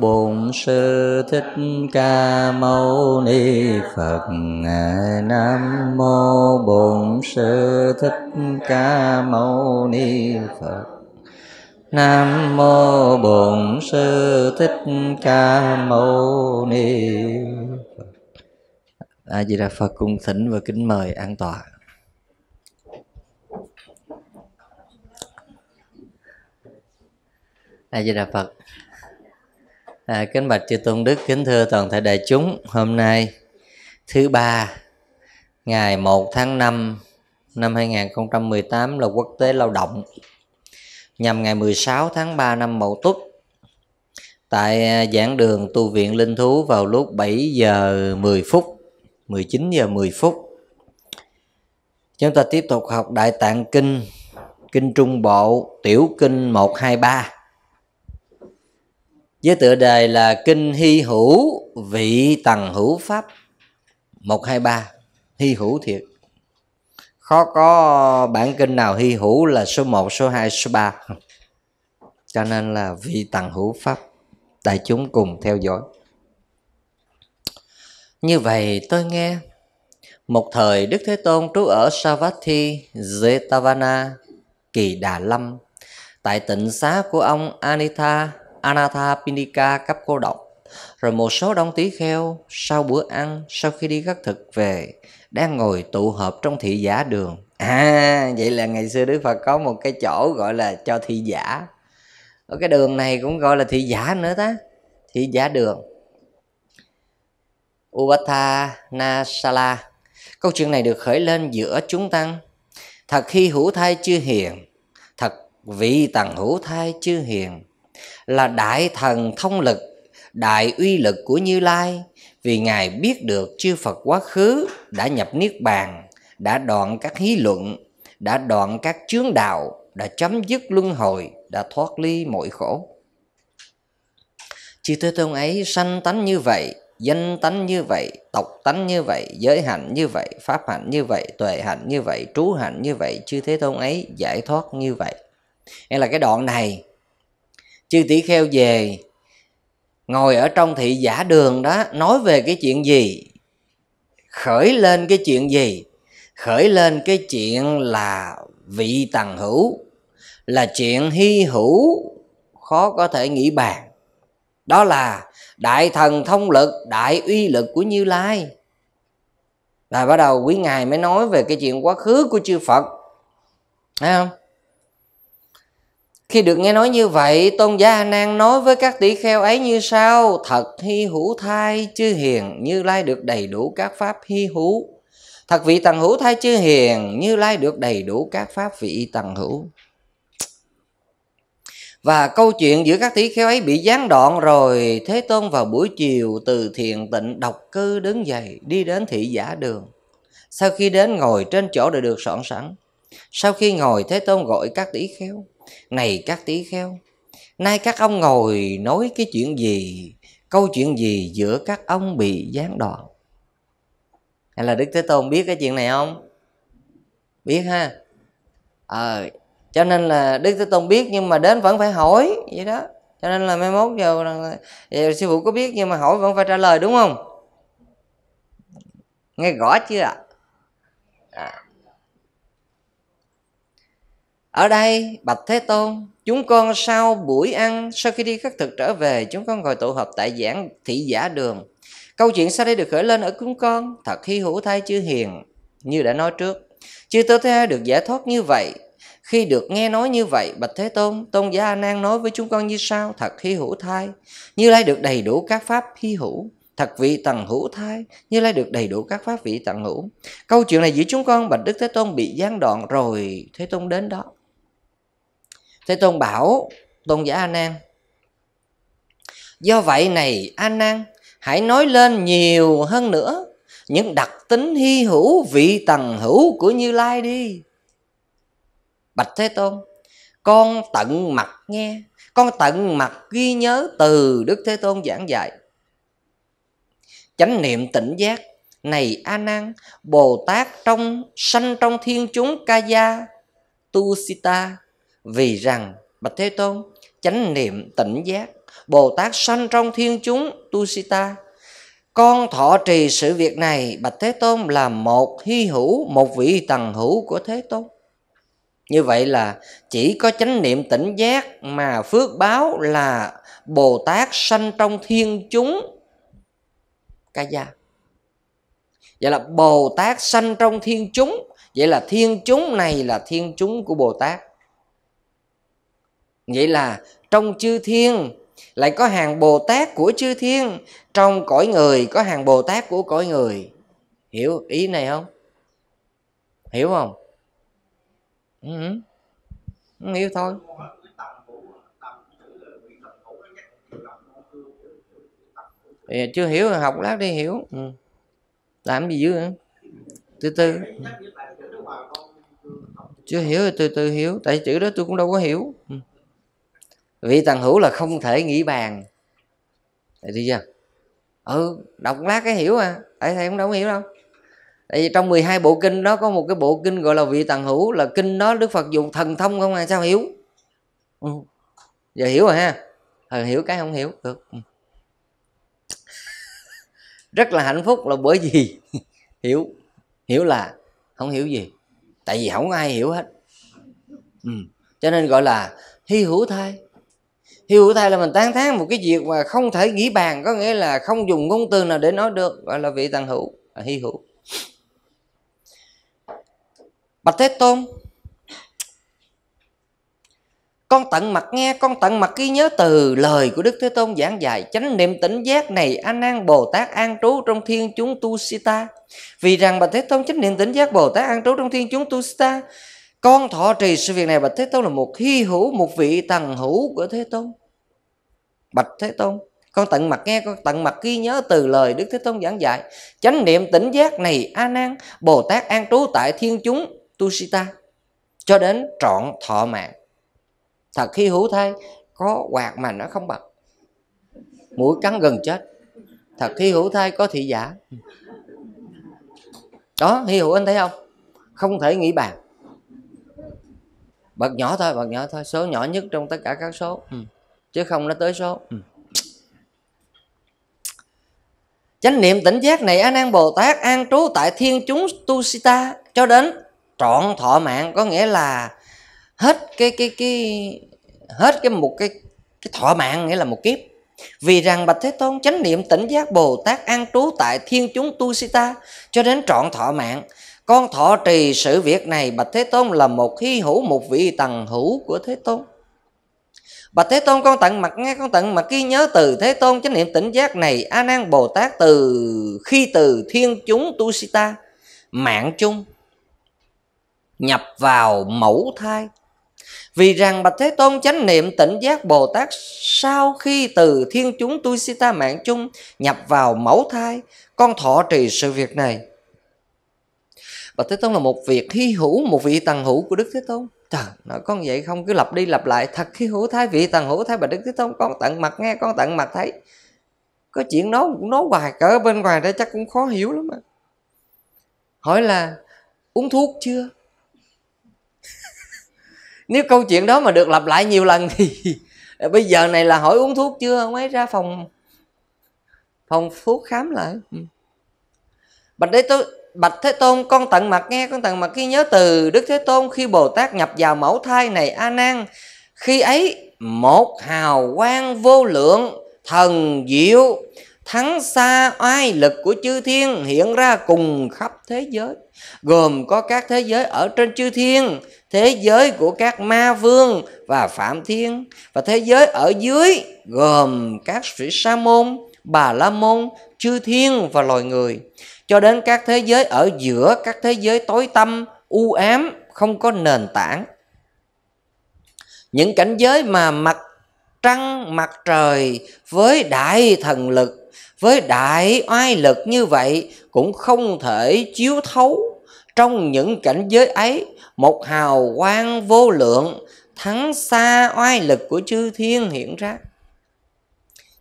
Bổn Sư Thích Ca Mâu Ni Phật Nam Mô Bổn Sư Thích Ca Mâu Ni Phật Nam Mô Bổn Sư Thích Ca Mâu Ni Phật A Di Đà Phật cung thỉnh và kính mời an tọa A Di Đà Phật À, kính bạch chư tôn đức kính thưa toàn thể đại chúng hôm nay thứ ba ngày 1 tháng 5 năm 2018 là quốc tế lao động nhằm ngày 16 tháng 3 năm Mậu Tuất tại à, giảng đường tu viện linh thú vào lúc 7 giờ 10 phút 19 giờ 10 phút chúng ta tiếp tục học đại tạng kinh kinh trung bộ tiểu kinh 123 với tựa đề là kinh hy hữu vị tầng hữu pháp một hai ba hy hữu thiệt khó có bản kinh nào hy hữu là số 1, số 2, số 3 cho nên là vị tầng hữu pháp đại chúng cùng theo dõi như vậy tôi nghe một thời Đức Thế Tôn trú ở Savatthi, Jetavana, Kỳ Đà Lâm tại tịnh xá của ông Anita Anatha Anathapinika cấp cô độc, rồi một số đông tí kheo sau bữa ăn, sau khi đi khất thực về, đang ngồi tụ hợp trong thị giả đường. À, vậy là ngày xưa Đức Phật có một cái chỗ gọi là cho thị giả. Ở cái đường này cũng gọi là thị giả nữa ta, thị giả đường. Ubatha Nasala Câu chuyện này được khởi lên giữa chúng tăng Thật khi hữu thai chưa hiền Thật vị tằng hữu thai chưa hiền là đại thần thông lực, đại uy lực của Như Lai, vì Ngài biết được chư Phật quá khứ đã nhập Niết Bàn, đã đoạn các hí luận, đã đoạn các chướng đạo, đã chấm dứt luân hồi, đã thoát ly mọi khổ. Chư Thế Tôn ấy sanh tánh như vậy, danh tánh như vậy, tộc tánh như vậy, giới hạnh như vậy, pháp hạnh như vậy, tuệ hạnh như vậy, trú hạnh như vậy, chư Thế Tôn ấy giải thoát như vậy. Nên là cái đoạn này chư tỷ kheo về ngồi ở trong thị giả đường đó nói về cái chuyện gì khởi lên cái chuyện gì khởi lên cái chuyện là vị tầng hữu là chuyện hy hữu khó có thể nghĩ bàn đó là đại thần thông lực đại uy lực của như lai là bắt đầu quý ngài mới nói về cái chuyện quá khứ của chư phật thấy không khi được nghe nói như vậy, tôn giả A Nan nói với các tỷ kheo ấy như sau: Thật hy hữu thai chư hiền, Như Lai được đầy đủ các pháp hy hữu. Thật vị tần hữu thai chư hiền, Như Lai được đầy đủ các pháp vị tần hữu. Và câu chuyện giữa các tỷ kheo ấy bị gián đoạn rồi, Thế Tôn vào buổi chiều từ thiền tịnh độc cư đứng dậy đi đến thị giả đường. Sau khi đến ngồi trên chỗ đã được soạn sẵn, sau khi ngồi Thế Tôn gọi các tỷ kheo này các tỷ kheo, nay các ông ngồi nói cái chuyện gì, câu chuyện gì giữa các ông bị gián đoạn? Hay là Đức Thế Tôn biết cái chuyện này không? Biết ha? Ờ, cho nên là Đức Thế Tôn biết nhưng mà đến vẫn phải hỏi vậy đó. Cho nên là mai mốt giờ, giờ sư phụ có biết nhưng mà hỏi vẫn phải trả lời đúng không? Nghe rõ chưa ạ? À? Ở đây, Bạch Thế Tôn, chúng con sau buổi ăn, sau khi đi khắc thực trở về, chúng con ngồi tụ họp tại giảng thị giả đường. Câu chuyện sau đây được khởi lên ở chúng con, thật hy hữu thay chư hiền, như đã nói trước. Chư Tố Thế được giải thoát như vậy, khi được nghe nói như vậy, Bạch Thế Tôn, Tôn giả A Nan nói với chúng con như sau: Thật hy hữu thai, Như Lai được đầy đủ các pháp hy hữu, thật vị tầng hữu thai, Như Lai được đầy đủ các pháp vị tầng hữu. Câu chuyện này giữa chúng con Bạch Đức Thế Tôn bị gián đoạn rồi, Thế Tôn đến đó thế tôn bảo tôn giả a nan do vậy này a nan hãy nói lên nhiều hơn nữa những đặc tính hy hữu vị tầng hữu của như lai đi bạch thế tôn con tận mặt nghe con tận mặt ghi nhớ từ đức thế tôn giảng dạy chánh niệm tỉnh giác này a nan bồ tát trong sanh trong thiên chúng ca gia tu sita vì rằng bạch thế tôn chánh niệm tỉnh giác bồ tát sanh trong thiên chúng tu si ta con thọ trì sự việc này bạch thế tôn là một hy hữu một vị tầng hữu của thế tôn như vậy là chỉ có chánh niệm tỉnh giác mà phước báo là bồ tát sanh trong thiên chúng ca gia vậy là bồ tát sanh trong thiên chúng vậy là thiên chúng này là thiên chúng của bồ tát Vậy là trong chư thiên lại có hàng Bồ Tát của chư thiên, trong cõi người có hàng Bồ Tát của cõi người. Hiểu ý này không? Hiểu không? Ừ. ừ. Không hiểu thôi. chưa hiểu học lát đi hiểu. Ừ. Làm gì dữ Từ từ. chưa hiểu thì từ từ hiểu tại chữ đó tôi cũng đâu có hiểu ừ vị tần hữu là không thể nghĩ bàn Đấy đi chưa ừ đọc lát cái hiểu à tại thầy cũng đâu hiểu đâu tại vì trong 12 bộ kinh đó có một cái bộ kinh gọi là vị tần hữu là kinh đó đức phật dùng thần thông không à sao hiểu ừ. giờ hiểu rồi ha ừ, hiểu cái không hiểu được ừ. rất là hạnh phúc là bởi vì hiểu hiểu là không hiểu gì tại vì không ai hiểu hết ừ. cho nên gọi là hy hữu thai hiểu thay là mình tán thán một cái việc mà không thể nghĩ bàn có nghĩa là không dùng ngôn từ nào để nói được gọi là vị tàng hữu là hy hữu bạch thế tôn con tận mặt nghe con tận mặt ghi nhớ từ lời của đức thế tôn giảng dạy chánh niệm tỉnh giác này a nan bồ tát an trú trong thiên chúng tu sita vì rằng bạch thế tôn chánh niệm tỉnh giác bồ tát an trú trong thiên chúng tu sita con thọ trì sự việc này bạch thế tôn là một hy hữu một vị tầng hữu của thế tôn bạch thế tôn con tận mặt nghe con tận mặt ghi nhớ từ lời đức thế tôn giảng dạy chánh niệm tỉnh giác này a nan bồ tát an trú tại thiên chúng tusita cho đến trọn thọ mạng thật khi hữu thai có quạt mà nó không bật mũi cắn gần chết thật khi hữu thai có thị giả đó hi hữu anh thấy không không thể nghĩ bàn bật nhỏ thôi bật nhỏ thôi số nhỏ nhất trong tất cả các số ừ chứ không nó tới số ừ. chánh niệm tỉnh giác này an an bồ tát an trú tại thiên chúng tu sita cho đến trọn thọ mạng có nghĩa là hết cái cái cái hết cái một cái cái thọ mạng nghĩa là một kiếp vì rằng bạch thế tôn chánh niệm tỉnh giác bồ tát an trú tại thiên chúng tu sita cho đến trọn thọ mạng con thọ trì sự việc này bạch thế tôn là một hy hữu một vị tầng hữu của thế tôn Bạch Thế Tôn con tận mặt nghe con tận mặt ghi nhớ từ Thế Tôn chánh niệm tỉnh giác này A Nan Bồ Tát từ khi từ thiên chúng tu si ta mạng chung nhập vào mẫu thai. Vì rằng Bạch Thế Tôn chánh niệm tỉnh giác Bồ Tát sau khi từ thiên chúng tu si ta mạng chung nhập vào mẫu thai, con thọ trì sự việc này. Bạch Thế Tôn là một việc hy hữu, một vị tầng hữu của Đức Thế Tôn. Trời, nói con vậy không cứ lặp đi lặp lại thật khi hữu thái vị tần hữu thái bà đức thế tôn con tận mặt nghe con tận mặt thấy có chuyện nói cũng nói hoài cỡ bên ngoài đây chắc cũng khó hiểu lắm mà hỏi là uống thuốc chưa nếu câu chuyện đó mà được lặp lại nhiều lần thì bây giờ này là hỏi uống thuốc chưa ông ấy ra phòng phòng thuốc khám lại ừ. bạch đế tôi Bạch Thế Tôn con tận mặt nghe con tận mặt khi nhớ từ Đức Thế Tôn khi Bồ Tát nhập vào mẫu thai này A Nan khi ấy một hào quang vô lượng thần diệu thắng xa oai lực của chư thiên hiện ra cùng khắp thế giới gồm có các thế giới ở trên chư thiên thế giới của các ma vương và phạm thiên và thế giới ở dưới gồm các sĩ sa môn Bà La Môn, chư thiên và loài người, cho đến các thế giới ở giữa các thế giới tối tăm, u ám, không có nền tảng. Những cảnh giới mà mặt trăng, mặt trời với đại thần lực, với đại oai lực như vậy cũng không thể chiếu thấu trong những cảnh giới ấy một hào quang vô lượng thắng xa oai lực của chư thiên hiện ra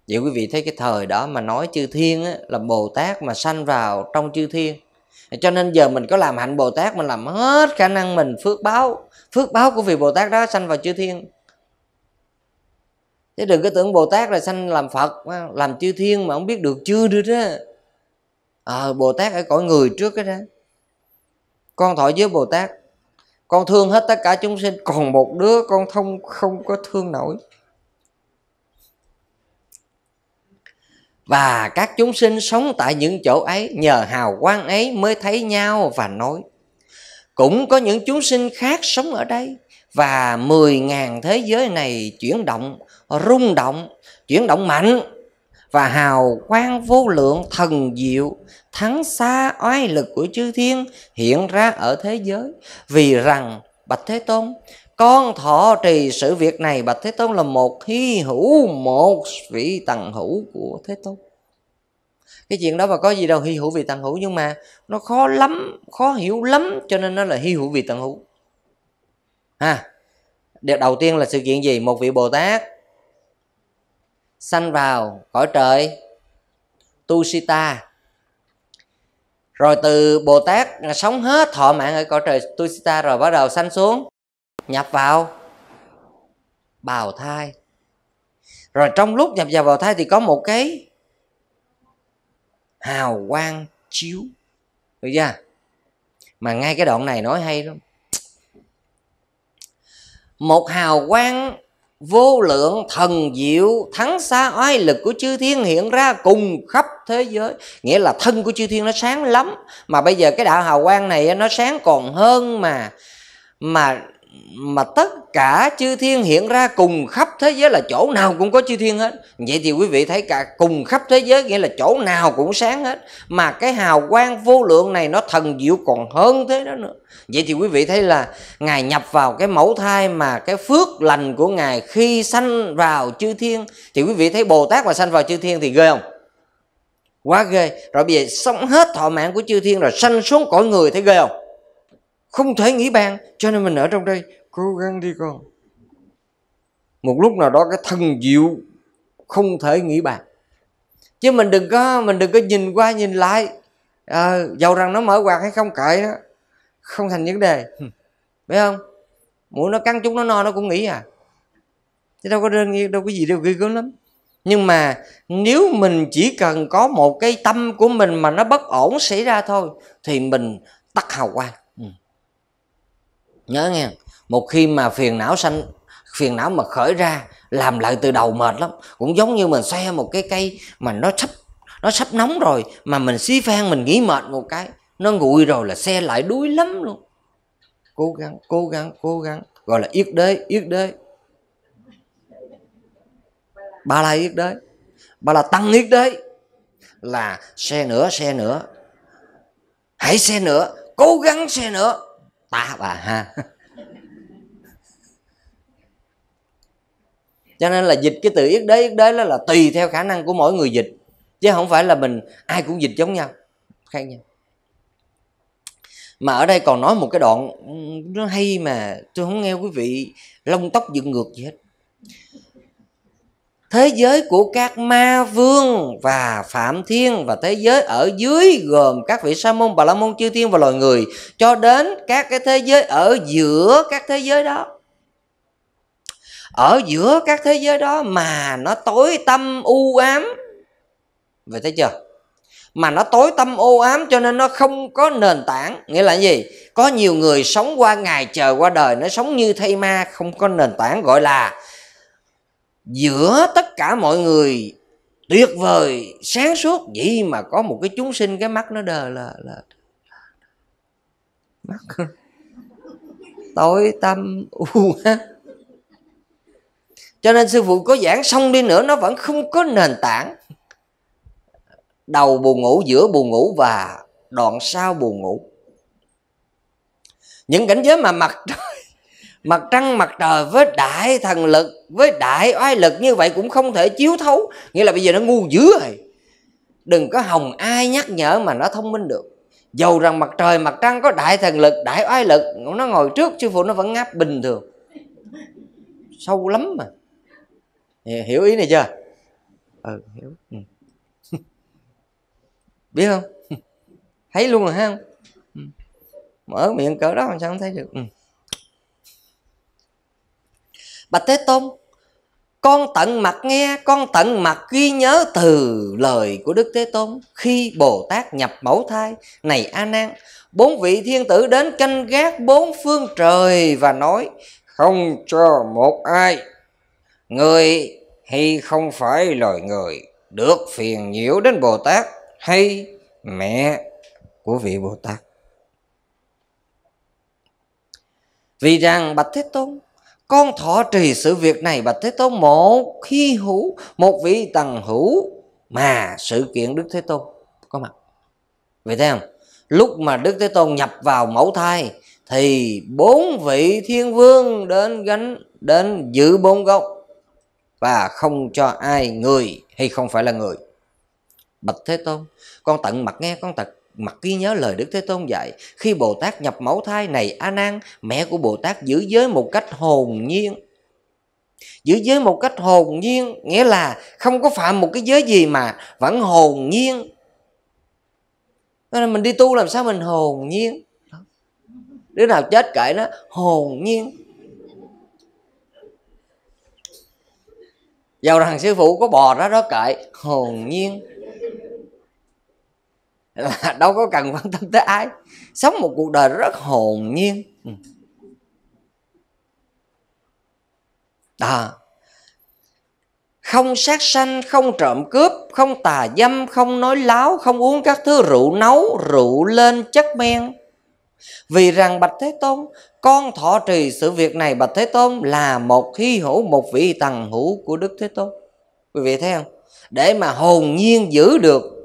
vậy quý vị thấy cái thời đó mà nói chư thiên á, là bồ tát mà sanh vào trong chư thiên cho nên giờ mình có làm hạnh bồ tát mình làm hết khả năng mình phước báo phước báo của vị bồ tát đó sanh vào chư thiên chứ đừng có tưởng bồ tát là sanh làm phật làm chư thiên mà không biết được chưa được đó à, bồ tát ở cõi người trước cái đó con thọ với bồ tát con thương hết tất cả chúng sinh còn một đứa con không không có thương nổi và các chúng sinh sống tại những chỗ ấy nhờ hào quang ấy mới thấy nhau và nói cũng có những chúng sinh khác sống ở đây và mười ngàn thế giới này chuyển động rung động chuyển động mạnh và hào quang vô lượng thần diệu thắng xa oai lực của chư thiên hiện ra ở thế giới vì rằng bạch thế tôn con thọ trì sự việc này bạch thế tôn là một hy hữu một vị tầng hữu của thế tôn cái chuyện đó mà có gì đâu hy hữu vị tầng hữu nhưng mà nó khó lắm khó hiểu lắm cho nên nó là hy hữu vị tầng hữu ha à, điều đầu tiên là sự kiện gì một vị bồ tát sanh vào cõi trời Tusita rồi từ Bồ Tát sống hết thọ mạng ở cõi trời Tusita rồi bắt đầu sanh xuống nhập vào bào thai rồi trong lúc nhập vào bào thai thì có một cái hào quang chiếu được chưa mà ngay cái đoạn này nói hay lắm một hào quang vô lượng thần diệu thắng xa oai lực của chư thiên hiện ra cùng khắp thế giới nghĩa là thân của chư thiên nó sáng lắm mà bây giờ cái đạo hào quang này nó sáng còn hơn mà mà mà tất cả chư thiên hiện ra cùng khắp thế giới là chỗ nào cũng có chư thiên hết vậy thì quý vị thấy cả cùng khắp thế giới nghĩa là chỗ nào cũng sáng hết mà cái hào quang vô lượng này nó thần diệu còn hơn thế đó nữa vậy thì quý vị thấy là ngài nhập vào cái mẫu thai mà cái phước lành của ngài khi sanh vào chư thiên thì quý vị thấy bồ tát mà sanh vào chư thiên thì ghê không quá ghê rồi bây giờ sống hết thọ mạng của chư thiên rồi sanh xuống cõi người thấy ghê không không thể nghĩ bàn cho nên mình ở trong đây cố gắng đi con một lúc nào đó cái thần diệu không thể nghĩ bàn chứ mình đừng có mình đừng có nhìn qua nhìn lại à, dầu rằng nó mở quạt hay không cậy đó không thành vấn đề phải không mũi nó cắn chúng nó no nó cũng nghĩ à chứ đâu có đơn nhiên đâu có gì đâu ghê gớm lắm nhưng mà nếu mình chỉ cần có một cái tâm của mình mà nó bất ổn xảy ra thôi thì mình tắt hào quang nhớ nghe một khi mà phiền não sanh phiền não mà khởi ra làm lại từ đầu mệt lắm cũng giống như mình xe một cái cây mà nó sắp nó sắp nóng rồi mà mình xí phan mình nghỉ mệt một cái nó nguội rồi là xe lại đuối lắm luôn cố gắng cố gắng cố gắng gọi là yết đế yết đế ba la yết đế ba la tăng yết đế là xe nữa xe nữa hãy xe nữa cố gắng xe nữa ta bà ha cho nên là dịch cái từ yết đế yết đế đó là tùy theo khả năng của mỗi người dịch chứ không phải là mình ai cũng dịch giống nhau khác nhau mà ở đây còn nói một cái đoạn ừ, nó hay mà tôi không nghe quý vị lông tóc dựng ngược gì hết thế giới của các ma vương và phạm thiên và thế giới ở dưới gồm các vị sa môn bà la môn chư thiên và loài người cho đến các cái thế giới ở giữa các thế giới đó ở giữa các thế giới đó mà nó tối tâm u ám vậy thấy chưa mà nó tối tâm ô ám cho nên nó không có nền tảng nghĩa là gì có nhiều người sống qua ngày chờ qua đời nó sống như thây ma không có nền tảng gọi là giữa tất cả mọi người tuyệt vời sáng suốt vậy mà có một cái chúng sinh cái mắt nó đờ là, là mắt tối tâm u cho nên sư phụ có giảng xong đi nữa nó vẫn không có nền tảng đầu buồn ngủ giữa buồn ngủ và đoạn sau buồn ngủ những cảnh giới mà mặt trời mặt trăng mặt trời với đại thần lực với đại oai lực như vậy cũng không thể chiếu thấu nghĩa là bây giờ nó ngu dữ rồi đừng có hồng ai nhắc nhở mà nó thông minh được dầu rằng mặt trời mặt trăng có đại thần lực đại oai lực nó ngồi trước sư phụ nó vẫn ngáp bình thường sâu lắm mà hiểu ý này chưa ừ hiểu ừ. biết không thấy luôn rồi ha không ừ. mở miệng cỡ đó làm sao không thấy được ừ. Bạch Thế Tôn con tận mặt nghe, con tận mặt ghi nhớ từ lời của Đức Thế Tôn khi Bồ Tát nhập mẫu thai. Này A Nan, bốn vị thiên tử đến canh gác bốn phương trời và nói: Không cho một ai người hay không phải loài người được phiền nhiễu đến Bồ Tát hay mẹ của vị Bồ Tát. Vì rằng Bạch Thế Tôn con thọ trì sự việc này bạch thế tôn một khi hữu một vị tầng hữu mà sự kiện đức thế tôn có mặt vậy thế không lúc mà đức thế tôn nhập vào mẫu thai thì bốn vị thiên vương đến gánh đến giữ bốn gốc và không cho ai người hay không phải là người bạch thế tôn con tận mặt nghe con tận mặc ghi nhớ lời Đức Thế Tôn dạy, khi Bồ Tát nhập mẫu thai này A Nan, mẹ của Bồ Tát giữ giới một cách hồn nhiên. Giữ giới một cách hồn nhiên nghĩa là không có phạm một cái giới gì mà vẫn hồn nhiên. Nên mình đi tu làm sao mình hồn nhiên? Đứa nào chết kệ nó hồn nhiên. Dầu rằng sư phụ có bò ra đó kệ hồn nhiên là đâu có cần quan tâm tới ai sống một cuộc đời rất hồn nhiên ừ. à, không sát sanh không trộm cướp không tà dâm không nói láo không uống các thứ rượu nấu rượu lên chất men vì rằng bạch thế tôn con thọ trì sự việc này bạch thế tôn là một hy hữu một vị tầng hữu của đức thế tôn quý vị thấy không để mà hồn nhiên giữ được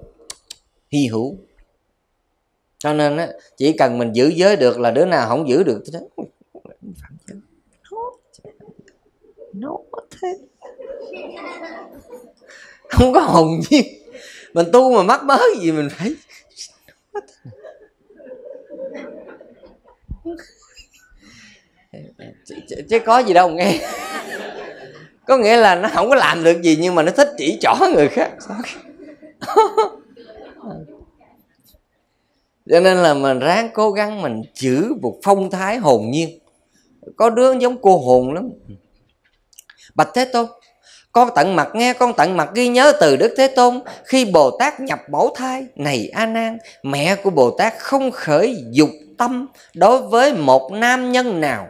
hy hữu cho nên á, chỉ cần mình giữ giới được là đứa nào không giữ được thì đó nó thế không có hồn chứ mình tu mà mắc mớ gì mình phải chứ, chứ có gì đâu nghe có nghĩa là nó không có làm được gì nhưng mà nó thích chỉ trỏ người khác cho nên là mình ráng cố gắng mình giữ một phong thái hồn nhiên có đứa giống cô hồn lắm bạch thế tôn con tận mặt nghe con tận mặt ghi nhớ từ đức thế tôn khi bồ tát nhập mẫu thai này a nan mẹ của bồ tát không khởi dục tâm đối với một nam nhân nào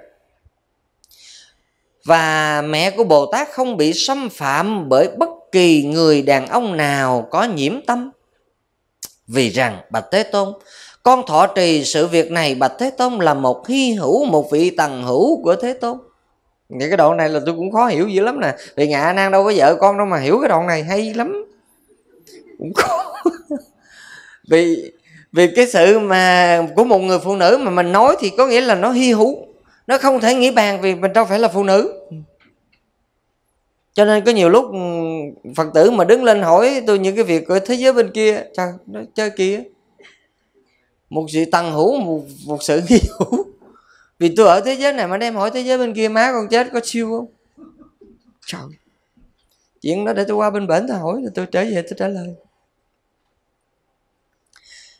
và mẹ của bồ tát không bị xâm phạm bởi bất kỳ người đàn ông nào có nhiễm tâm vì rằng bạch thế tôn con thọ trì sự việc này Bạch Thế Tôn là một hy hữu Một vị tầng hữu của Thế Tôn Những cái đoạn này là tôi cũng khó hiểu dữ lắm nè Vì ngạ nan đâu có vợ con đâu mà hiểu cái đoạn này hay lắm Cũng khó Vì vì cái sự mà của một người phụ nữ mà mình nói thì có nghĩa là nó hy hữu nó không thể nghĩ bàn vì mình đâu phải là phụ nữ cho nên có nhiều lúc ừ, phật tử mà đứng lên hỏi tôi những cái việc của thế giới bên kia trời nó chơi kia một sự tần hữu một, một sự hy hữu vì tôi ở thế giới này mà đem hỏi thế giới bên kia má con chết có siêu không trời chuyện đó để tôi qua bên bển tôi hỏi rồi tôi trở về tôi trả lời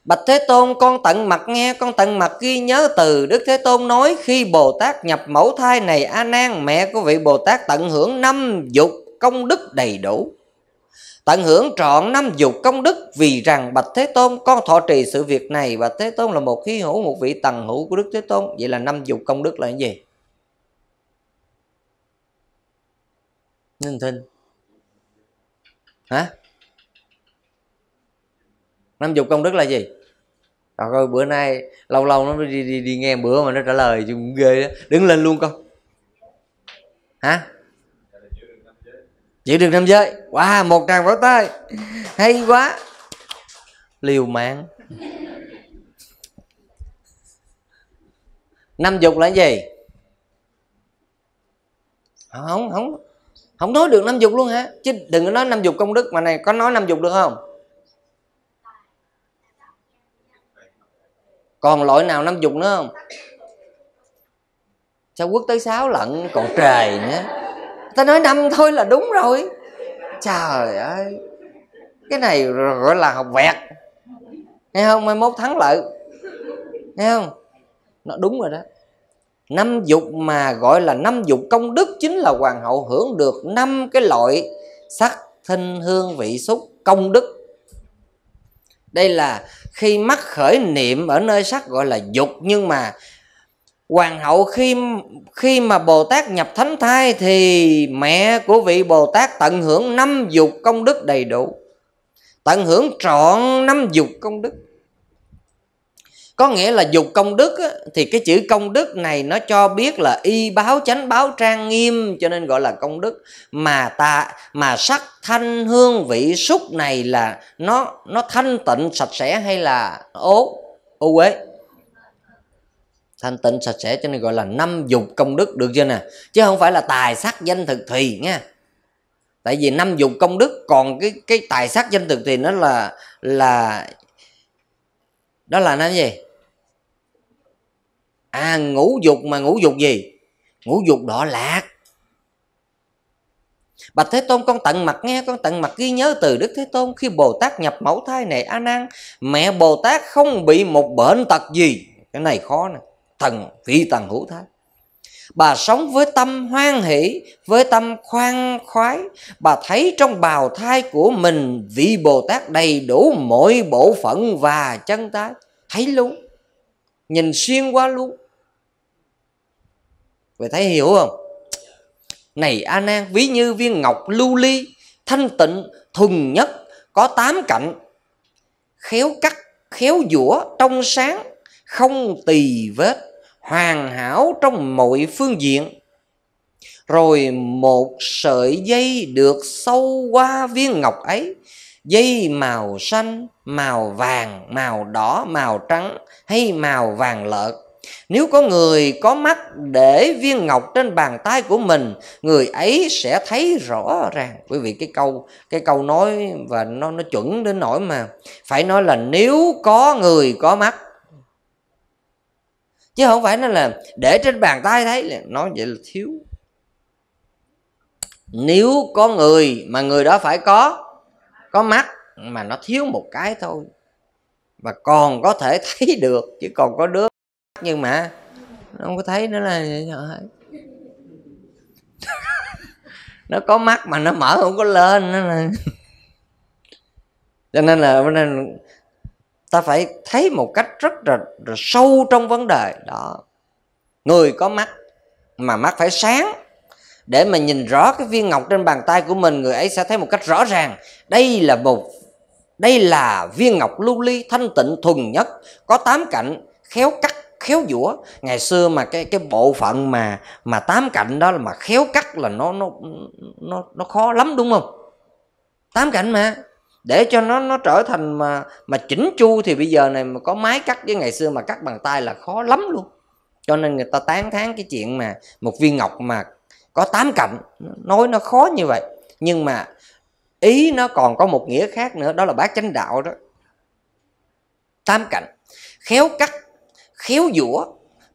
Bạch Thế Tôn con tận mặt nghe Con tận mặt ghi nhớ từ Đức Thế Tôn nói khi Bồ Tát nhập mẫu thai này A Nan mẹ của vị Bồ Tát tận hưởng năm dục công đức đầy đủ tận hưởng trọn năm dục công đức vì rằng bạch thế tôn con thọ trì sự việc này và thế tôn là một khí hữu một vị tầng hữu của đức thế tôn vậy là năm dục công đức là cái gì ninh thinh hả năm dục công đức là gì Trời ơi bữa nay lâu lâu nó đi, đi, đi nghe bữa mà nó trả lời cũng ghê đó đứng lên luôn con hả giữ được năm giới wow một tràng vỗ tay hay quá liều mạng năm dục là gì không không không nói được năm dục luôn hả chứ đừng có nói năm dục công đức mà này có nói năm dục được không còn loại nào năm dục nữa không sao quốc tới sáu lận còn trời nữa ta nói năm thôi là đúng rồi trời ơi cái này gọi là học vẹt nghe không mai mốt thắng lợi nghe không nó đúng rồi đó năm dục mà gọi là năm dục công đức chính là hoàng hậu hưởng được năm cái loại sắc thinh hương vị xúc công đức đây là khi mắc khởi niệm ở nơi sắc gọi là dục nhưng mà hoàng hậu khi khi mà bồ tát nhập thánh thai thì mẹ của vị bồ tát tận hưởng năm dục công đức đầy đủ tận hưởng trọn năm dục công đức có nghĩa là dục công đức á, thì cái chữ công đức này nó cho biết là y báo chánh báo trang nghiêm cho nên gọi là công đức mà tạ mà sắc thanh hương vị xúc này là nó nó thanh tịnh sạch sẽ hay là ố ô uế thanh tịnh sạch sẽ cho nên gọi là năm dục công đức được chưa nè chứ không phải là tài sắc danh thực thùy nha tại vì năm dục công đức còn cái cái tài sắc danh thực thì nó là là đó là năm gì à ngũ dục mà ngũ dục gì ngũ dục đỏ lạc Bạch Thế Tôn con tận mặt nghe con tận mặt ghi nhớ từ Đức Thế Tôn khi Bồ Tát nhập mẫu thai này A Nan mẹ Bồ Tát không bị một bệnh tật gì cái này khó nè thần vị tần hữu thái bà sống với tâm hoan hỷ với tâm khoan khoái bà thấy trong bào thai của mình vị bồ tát đầy đủ mọi bộ phận và chân tái thấy luôn nhìn xuyên qua luôn vậy thấy hiểu không này a nan ví như viên ngọc lưu ly thanh tịnh thuần nhất có tám cạnh khéo cắt khéo dũa trong sáng không tì vết hoàn hảo trong mọi phương diện rồi một sợi dây được sâu qua viên ngọc ấy dây màu xanh màu vàng màu đỏ màu trắng hay màu vàng lợt nếu có người có mắt để viên ngọc trên bàn tay của mình người ấy sẽ thấy rõ ràng quý vị cái câu cái câu nói và nó nó chuẩn đến nỗi mà phải nói là nếu có người có mắt chứ không phải nó là để trên bàn tay thấy là nói vậy là thiếu nếu có người mà người đó phải có có mắt mà nó thiếu một cái thôi và còn có thể thấy được chứ còn có đứa nhưng mà nó không có thấy nó là nó có mắt mà nó mở không có lên nó là cho nên là ta phải thấy một cách rất là, là sâu trong vấn đề đó người có mắt mà mắt phải sáng để mà nhìn rõ cái viên ngọc trên bàn tay của mình người ấy sẽ thấy một cách rõ ràng đây là một đây là viên ngọc lưu ly thanh tịnh thuần nhất có tám cạnh khéo cắt khéo dũa ngày xưa mà cái cái bộ phận mà mà tám cạnh đó là mà khéo cắt là nó nó nó nó khó lắm đúng không tám cạnh mà để cho nó nó trở thành mà mà chỉnh chu thì bây giờ này mà có máy cắt với ngày xưa mà cắt bằng tay là khó lắm luôn cho nên người ta tán thán cái chuyện mà một viên ngọc mà có tám cạnh nói nó khó như vậy nhưng mà ý nó còn có một nghĩa khác nữa đó là bát chánh đạo đó tám cạnh khéo cắt khéo dũa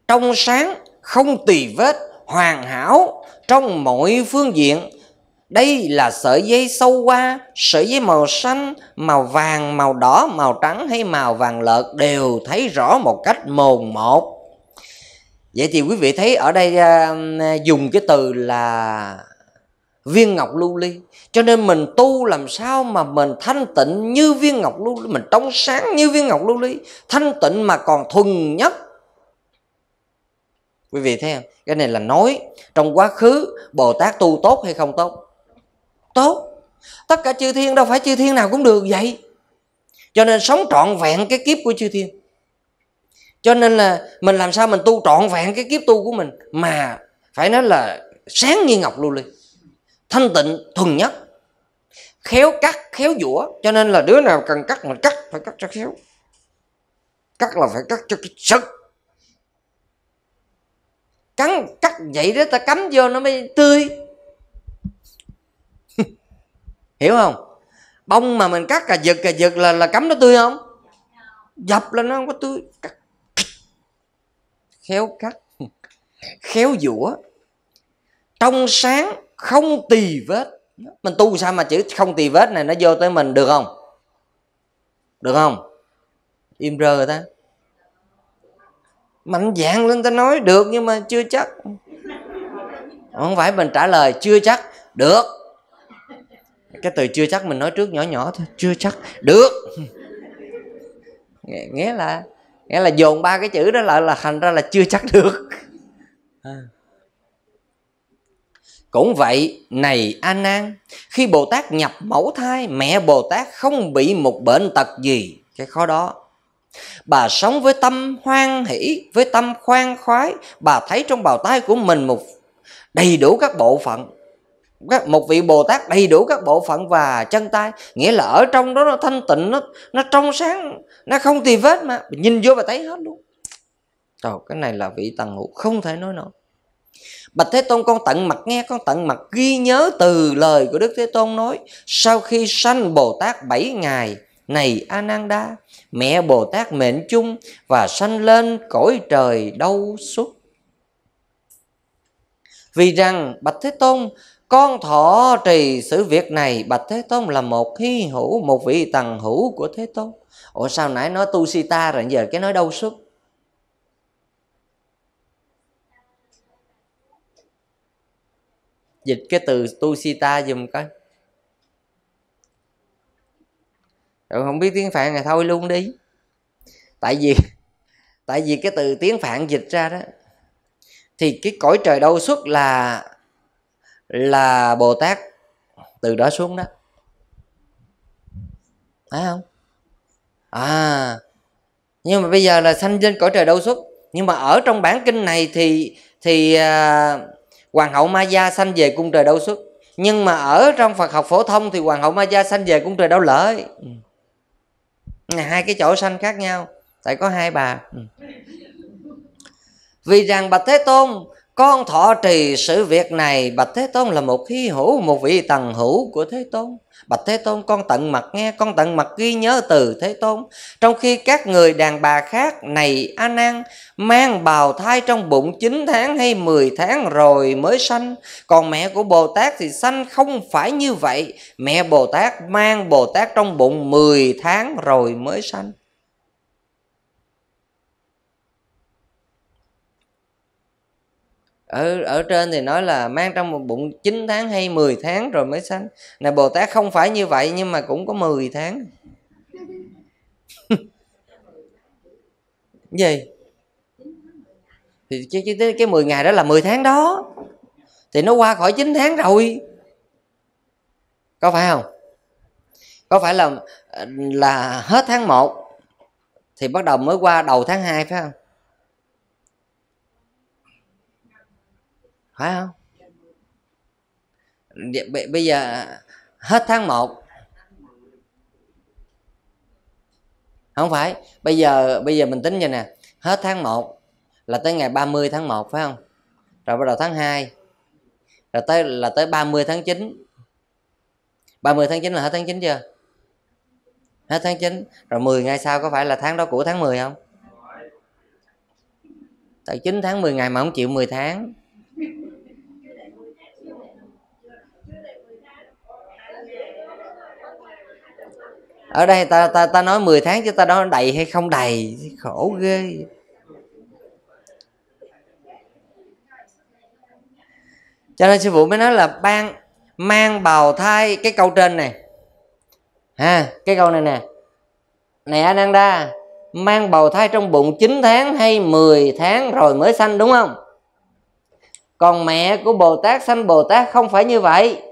trong sáng không tì vết hoàn hảo trong mọi phương diện đây là sợi dây sâu qua, sợi dây màu xanh, màu vàng, màu đỏ, màu trắng hay màu vàng lợt đều thấy rõ một cách mồn một. Vậy thì quý vị thấy ở đây à, dùng cái từ là viên ngọc lưu ly cho nên mình tu làm sao mà mình thanh tịnh như viên ngọc lưu ly mình trong sáng như viên ngọc lưu ly thanh tịnh mà còn thuần nhất quý vị thấy không cái này là nói trong quá khứ bồ tát tu tốt hay không tốt tốt tất cả chư thiên đâu phải chư thiên nào cũng được vậy cho nên sống trọn vẹn cái kiếp của chư thiên cho nên là mình làm sao mình tu trọn vẹn cái kiếp tu của mình mà phải nói là sáng như ngọc lưu ly thanh tịnh thuần nhất khéo cắt khéo dũa cho nên là đứa nào cần cắt mình cắt phải cắt cho khéo cắt là phải cắt cho cái sức cắn cắt vậy đó ta cắm vô nó mới tươi hiểu không bông mà mình cắt cà giật cà giật là là cắm nó tươi không dập là nó không có tươi cắt. khéo cắt khéo dũa trong sáng không tì vết mình tu sao mà chữ không tì vết này nó vô tới mình được không được không im rơ người ta mạnh dạng lên ta nói được nhưng mà chưa chắc không phải mình trả lời chưa chắc được cái từ chưa chắc mình nói trước nhỏ nhỏ thôi chưa chắc được nghĩa là nghĩa là dồn ba cái chữ đó lại là, thành ra là chưa chắc được à. cũng vậy này a nan khi bồ tát nhập mẫu thai mẹ bồ tát không bị một bệnh tật gì cái khó đó Bà sống với tâm hoan hỷ, với tâm khoan khoái, bà thấy trong bào tay của mình một đầy đủ các bộ phận các một vị bồ tát đầy đủ các bộ phận và chân tay nghĩa là ở trong đó nó thanh tịnh nó nó trong sáng nó không tì vết mà nhìn vô và thấy hết luôn Trời, cái này là vị tần hữu không thể nói nổi Bạch Thế Tôn con tận mặt nghe Con tận mặt ghi nhớ từ lời của Đức Thế Tôn nói Sau khi sanh Bồ Tát 7 ngày Này Ananda Mẹ Bồ Tát mệnh chung Và sanh lên cõi trời đâu xuất Vì rằng Bạch Thế Tôn con thọ trì sự việc này Bạch Thế Tôn là một hy hữu Một vị tầng hữu của Thế Tôn Ủa sao nãy nói tu si ta rồi giờ cái nói đâu xuất Dịch cái từ tu si ta dùm coi Rồi không biết tiếng Phạn này thôi luôn đi Tại vì Tại vì cái từ tiếng Phạn dịch ra đó Thì cái cõi trời đâu xuất là là bồ tát từ đó xuống đó phải không à nhưng mà bây giờ là sanh trên cõi trời đâu xuất nhưng mà ở trong bản kinh này thì thì à, hoàng hậu ma gia sanh về cung trời đâu xuất nhưng mà ở trong phật học phổ thông thì hoàng hậu ma gia sanh về cung trời đâu lợi là ừ. hai cái chỗ sanh khác nhau tại có hai bà ừ. vì rằng bạch thế tôn con thọ trì sự việc này bạch thế tôn là một hy hữu một vị tần hữu của thế tôn bạch thế tôn con tận mặt nghe con tận mặt ghi nhớ từ thế tôn trong khi các người đàn bà khác này a nan mang bào thai trong bụng 9 tháng hay 10 tháng rồi mới sanh còn mẹ của bồ tát thì sanh không phải như vậy mẹ bồ tát mang bồ tát trong bụng 10 tháng rồi mới sanh ở ở trên thì nói là mang trong một bụng 9 tháng hay 10 tháng rồi mới sanh Này Bồ Tát không phải như vậy nhưng mà cũng có 10 tháng gì thì cái, cái, cái 10 ngày đó là 10 tháng đó thì nó qua khỏi 9 tháng rồi có phải không có phải là là hết tháng 1 thì bắt đầu mới qua đầu tháng 2 phải không phải không bây giờ hết tháng 1 không phải bây giờ bây giờ mình tính như nè hết tháng 1 là tới ngày 30 tháng 1 phải không rồi bắt đầu tháng 2 rồi tới là tới 30 tháng 9 30 tháng 9 là hết tháng 9 chưa hết tháng 9 rồi 10 ngày sau có phải là tháng đó của tháng 10 không tại 9 tháng 10 ngày mà không chịu 10 tháng ở đây ta ta ta nói 10 tháng cho ta đó đầy hay không đầy khổ ghê cho nên sư phụ mới nói là ban mang bào thai cái câu trên này ha à, cái câu này nè nè Ananda mang bầu thai trong bụng 9 tháng hay 10 tháng rồi mới sanh đúng không còn mẹ của Bồ Tát sanh Bồ Tát không phải như vậy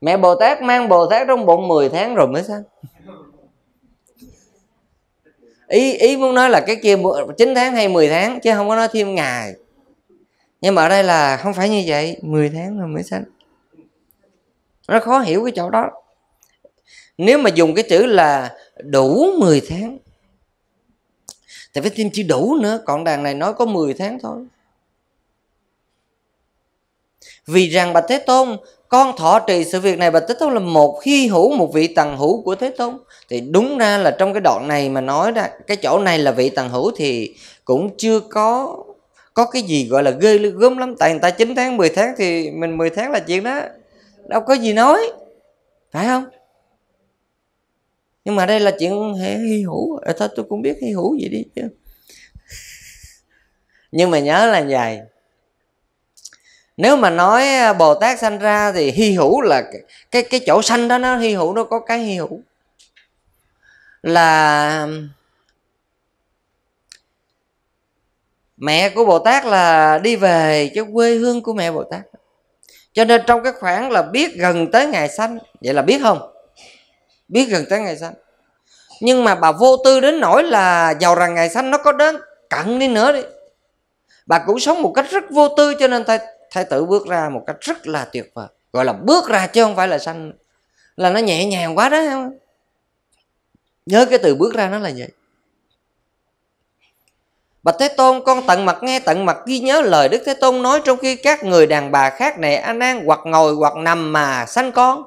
mẹ bồ tát mang bồ tát trong bụng 10 tháng rồi mới sanh ý ý muốn nói là cái kia 9 tháng hay 10 tháng chứ không có nói thêm ngày nhưng mà ở đây là không phải như vậy 10 tháng rồi mới sanh nó khó hiểu cái chỗ đó nếu mà dùng cái chữ là đủ 10 tháng thì phải thêm chữ đủ nữa còn đàn này nói có 10 tháng thôi vì rằng bạch thế tôn con thọ trì sự việc này bạch Thế Tôn là một hy hữu, một vị tầng hữu của Thế Tôn. Thì đúng ra là trong cái đoạn này mà nói ra cái chỗ này là vị tầng hữu thì cũng chưa có có cái gì gọi là ghê gớm lắm tại người ta 9 tháng 10 tháng thì mình 10 tháng là chuyện đó đâu có gì nói phải không nhưng mà đây là chuyện hy hữu à, thôi tôi cũng biết hy hữu gì đi chứ nhưng mà nhớ là dài nếu mà nói à, bồ tát sanh ra thì hy hữu là cái cái chỗ sanh đó nó hy hữu nó có cái hy hữu là mẹ của bồ tát là đi về cái quê hương của mẹ bồ tát cho nên trong cái khoảng là biết gần tới ngày sanh vậy là biết không biết gần tới ngày sanh nhưng mà bà vô tư đến nỗi là giàu rằng ngày sanh nó có đến cận đi nữa đi bà cũng sống một cách rất vô tư cho nên thầy thái tử bước ra một cách rất là tuyệt vời gọi là bước ra chứ không phải là sanh là nó nhẹ nhàng quá đó nhớ cái từ bước ra nó là vậy Bạch Thế Tôn con tận mặt nghe tận mặt ghi nhớ lời Đức Thế Tôn nói trong khi các người đàn bà khác này an an hoặc ngồi hoặc nằm mà sanh con.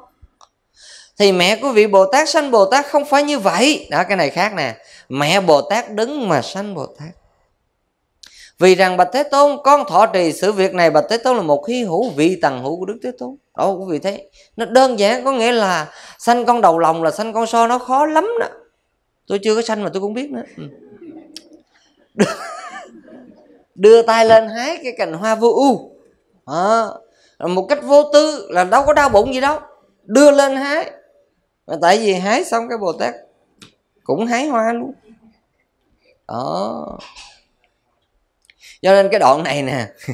Thì mẹ của vị Bồ Tát sanh Bồ Tát không phải như vậy. Đó cái này khác nè. Mẹ Bồ Tát đứng mà sanh Bồ Tát vì rằng bạch thế tôn con thọ trì sự việc này bạch thế tôn là một hy hữu vị tầng hữu của đức thế tôn đó quý vị thấy nó đơn giản có nghĩa là sanh con đầu lòng là sanh con so nó khó lắm đó tôi chưa có sanh mà tôi cũng biết nữa ừ. đưa, tay lên hái cái cành hoa vô ưu à, một cách vô tư là đâu có đau bụng gì đâu đưa lên hái mà tại vì hái xong cái bồ tát cũng hái hoa luôn đó cho nên cái đoạn này nè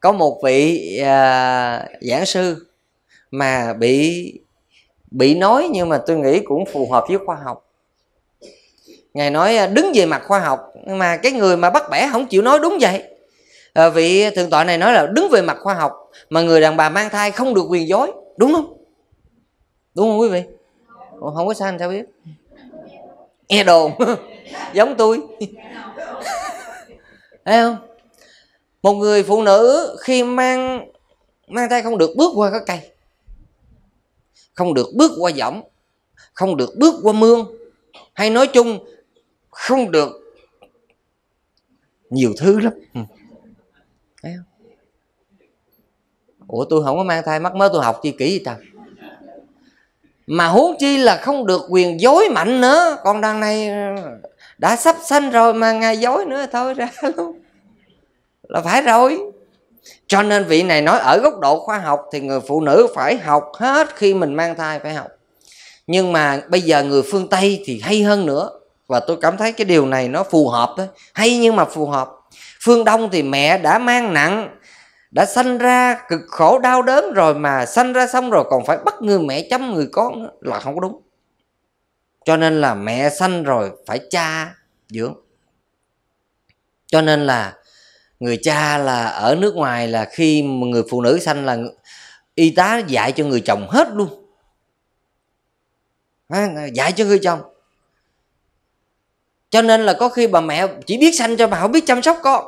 có một vị à, giảng sư mà bị bị nói nhưng mà tôi nghĩ cũng phù hợp với khoa học ngài nói à, đứng về mặt khoa học nhưng mà cái người mà bắt bẻ không chịu nói đúng vậy à, vị thượng tọa này nói là đứng về mặt khoa học mà người đàn bà mang thai không được quyền dối đúng không đúng không quý vị không có sao anh sao biết nghe đồn giống tôi thấy không một người phụ nữ khi mang mang thai không được bước qua các cây không được bước qua võng không được bước qua mương hay nói chung không được nhiều thứ lắm ừ. thấy không ủa tôi không có mang thai mắc mớ tôi học chi kỹ gì ta mà huống chi là không được quyền dối mạnh nữa con đang nay đã sắp sanh rồi mà ngài dối nữa thôi ra luôn là phải rồi cho nên vị này nói ở góc độ khoa học thì người phụ nữ phải học hết khi mình mang thai phải học nhưng mà bây giờ người phương tây thì hay hơn nữa và tôi cảm thấy cái điều này nó phù hợp thôi hay nhưng mà phù hợp phương đông thì mẹ đã mang nặng đã sanh ra cực khổ đau đớn rồi mà sanh ra xong rồi còn phải bắt người mẹ chăm người con là không có đúng cho nên là mẹ sanh rồi phải cha dưỡng cho nên là người cha là ở nước ngoài là khi người phụ nữ sanh là y tá dạy cho người chồng hết luôn dạy cho người chồng cho nên là có khi bà mẹ chỉ biết sanh cho bà không biết chăm sóc con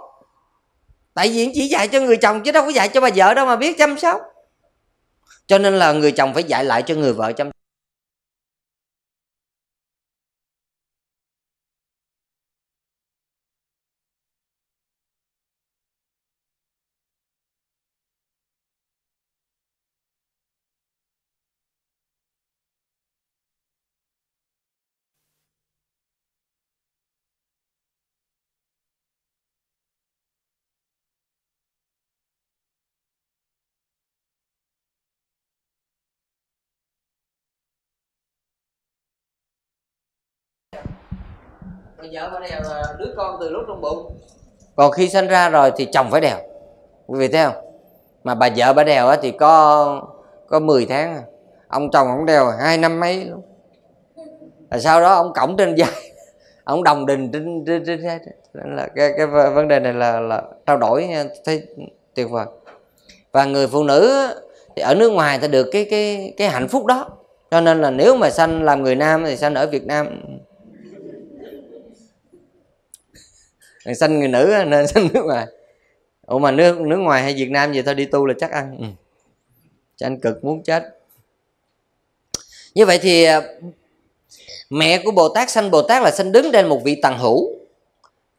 tại vì chỉ dạy cho người chồng chứ đâu có dạy cho bà vợ đâu mà biết chăm sóc cho nên là người chồng phải dạy lại cho người vợ chăm sóc vợ phải đèo đứa con từ lúc trong bụng còn khi sinh ra rồi thì chồng phải đèo vì thế không mà bà vợ bà đèo thì có có 10 tháng à. ông chồng ông đèo hai năm mấy luôn rồi sau đó ông cổng trên vai ông đồng đình trên trên trên nên là cái cái vấn đề này là là trao đổi à, thấy tuyệt vời và người phụ nữ thì ở nước ngoài ta được cái cái cái hạnh phúc đó cho nên là nếu mà sanh làm người nam thì sanh ở Việt Nam thằng sanh người nữ nên sanh nước ngoài ủa mà nước nước ngoài hay việt nam vậy thôi đi tu là chắc ăn ừ. chắc cực muốn chết như vậy thì à, mẹ của bồ tát sanh bồ tát là sanh đứng trên một vị tầng hữu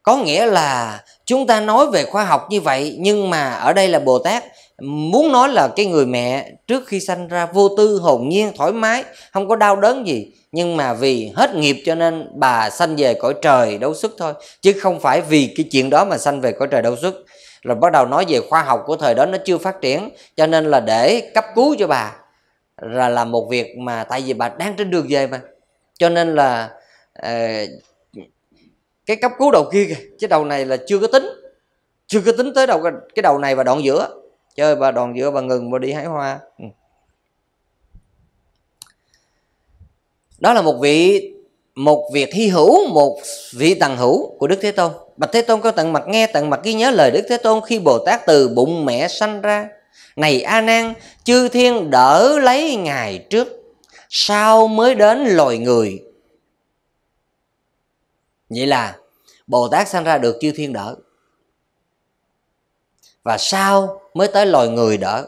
có nghĩa là chúng ta nói về khoa học như vậy nhưng mà ở đây là bồ tát muốn nói là cái người mẹ trước khi sanh ra vô tư hồn nhiên thoải mái không có đau đớn gì nhưng mà vì hết nghiệp cho nên bà sanh về cõi trời đấu sức thôi chứ không phải vì cái chuyện đó mà sanh về cõi trời đấu sức rồi bắt đầu nói về khoa học của thời đó nó chưa phát triển cho nên là để cấp cứu cho bà là làm một việc mà tại vì bà đang trên đường về mà cho nên là ờ, cái cấp cứu đầu kia kìa chứ đầu này là chưa có tính chưa có tính tới đầu cái đầu này và đoạn giữa chơi bà đòn giữa bà ngừng bà đi hái hoa ừ. đó là một vị một việc hy hữu một vị tầng hữu của đức thế tôn bạch thế tôn có tận mặt nghe tận mặt ghi nhớ lời đức thế tôn khi bồ tát từ bụng mẹ sanh ra này a nan chư thiên đỡ lấy ngài trước sau mới đến loài người vậy là bồ tát sanh ra được chư thiên đỡ và sau mới tới loài người đỡ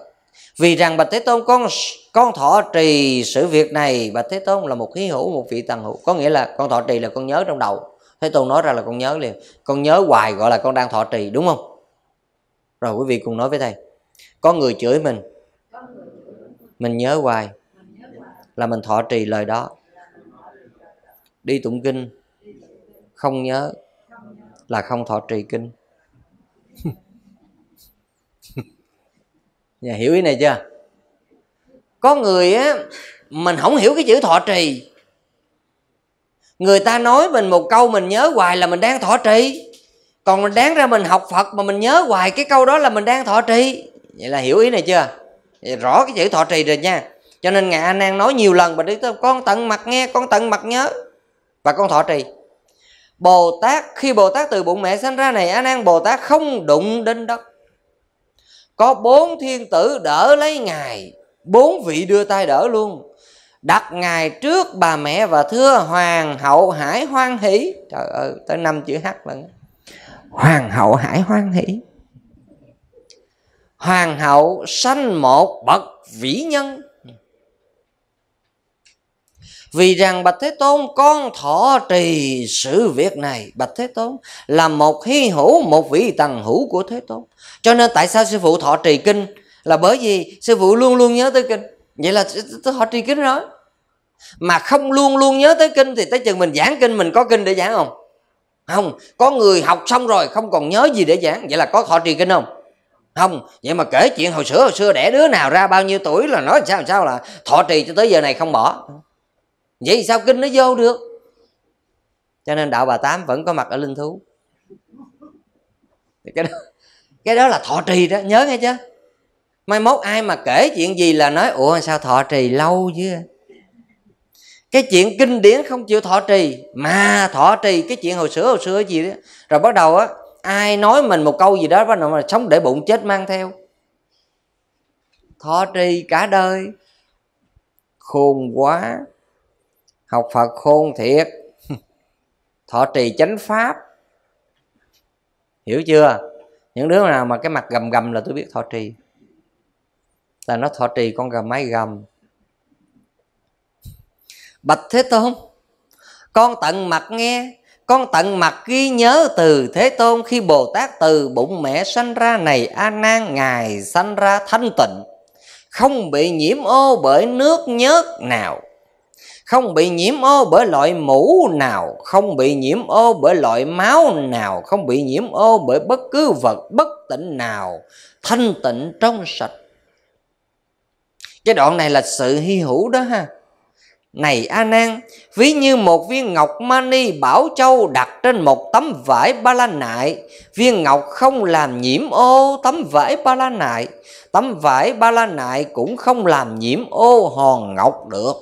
vì rằng bạch thế tôn con con thọ trì sự việc này bạch thế tôn là một khí hữu một vị tần hữu có nghĩa là con thọ trì là con nhớ trong đầu thế tôn nói ra là con nhớ liền con nhớ hoài gọi là con đang thọ trì đúng không rồi quý vị cùng nói với thầy có người chửi mình mình nhớ hoài là mình thọ trì lời đó đi tụng kinh không nhớ là không thọ trì kinh nhà dạ, hiểu ý này chưa có người á mình không hiểu cái chữ thọ trì người ta nói mình một câu mình nhớ hoài là mình đang thọ trì còn mình đáng ra mình học phật mà mình nhớ hoài cái câu đó là mình đang thọ trì vậy là hiểu ý này chưa vậy rõ cái chữ thọ trì rồi nha cho nên ngài anh an nói nhiều lần mà đức con tận mặt nghe con tận mặt nhớ và con thọ trì bồ tát khi bồ tát từ bụng mẹ sinh ra này anh an bồ tát không đụng đến đất có bốn thiên tử đỡ lấy ngài bốn vị đưa tay đỡ luôn đặt ngài trước bà mẹ và thưa hoàng hậu hải hoan hỷ trời ơi tới năm chữ h lần hoàng hậu hải hoan hỷ hoàng hậu sanh một bậc vĩ nhân vì rằng Bạch Thế Tôn con thọ trì sự việc này Bạch Thế Tôn là một hy hữu Một vị tầng hữu của Thế Tôn Cho nên tại sao sư phụ thọ trì kinh Là bởi vì sư phụ luôn luôn nhớ tới kinh Vậy là tôi thọ trì kinh rồi Mà không luôn luôn nhớ tới kinh Thì tới chừng mình giảng kinh mình có kinh để giảng không Không Có người học xong rồi không còn nhớ gì để giảng Vậy là có thọ trì kinh không không vậy mà kể chuyện hồi xưa hồi xưa đẻ đứa nào ra bao nhiêu tuổi là nói làm sao làm sao là thọ trì cho tới giờ này không bỏ vậy sao kinh nó vô được cho nên đạo bà tám vẫn có mặt ở linh thú cái đó, cái đó là thọ trì đó nhớ nghe chứ mai mốt ai mà kể chuyện gì là nói ủa sao thọ trì lâu chứ cái chuyện kinh điển không chịu thọ trì mà thọ trì cái chuyện hồi xưa hồi xưa gì đó rồi bắt đầu á ai nói mình một câu gì đó bắt đầu là sống để bụng chết mang theo thọ trì cả đời khôn quá học phật khôn thiệt thọ trì chánh pháp hiểu chưa những đứa nào mà cái mặt gầm gầm là tôi biết thọ trì là nó thọ trì con gầm máy gầm bạch thế tôn con tận mặt nghe con tận mặt ghi nhớ từ thế tôn khi bồ tát từ bụng mẹ sanh ra này a nan ngài sanh ra thanh tịnh không bị nhiễm ô bởi nước nhớt nào không bị nhiễm ô bởi loại mũ nào, không bị nhiễm ô bởi loại máu nào, không bị nhiễm ô bởi bất cứ vật bất tịnh nào, thanh tịnh trong sạch. Cái đoạn này là sự hy hữu đó ha. Này A Nan, ví như một viên ngọc mani bảo châu đặt trên một tấm vải ba la nại, viên ngọc không làm nhiễm ô tấm vải ba la nại, tấm vải ba la nại cũng không làm nhiễm ô hòn ngọc được.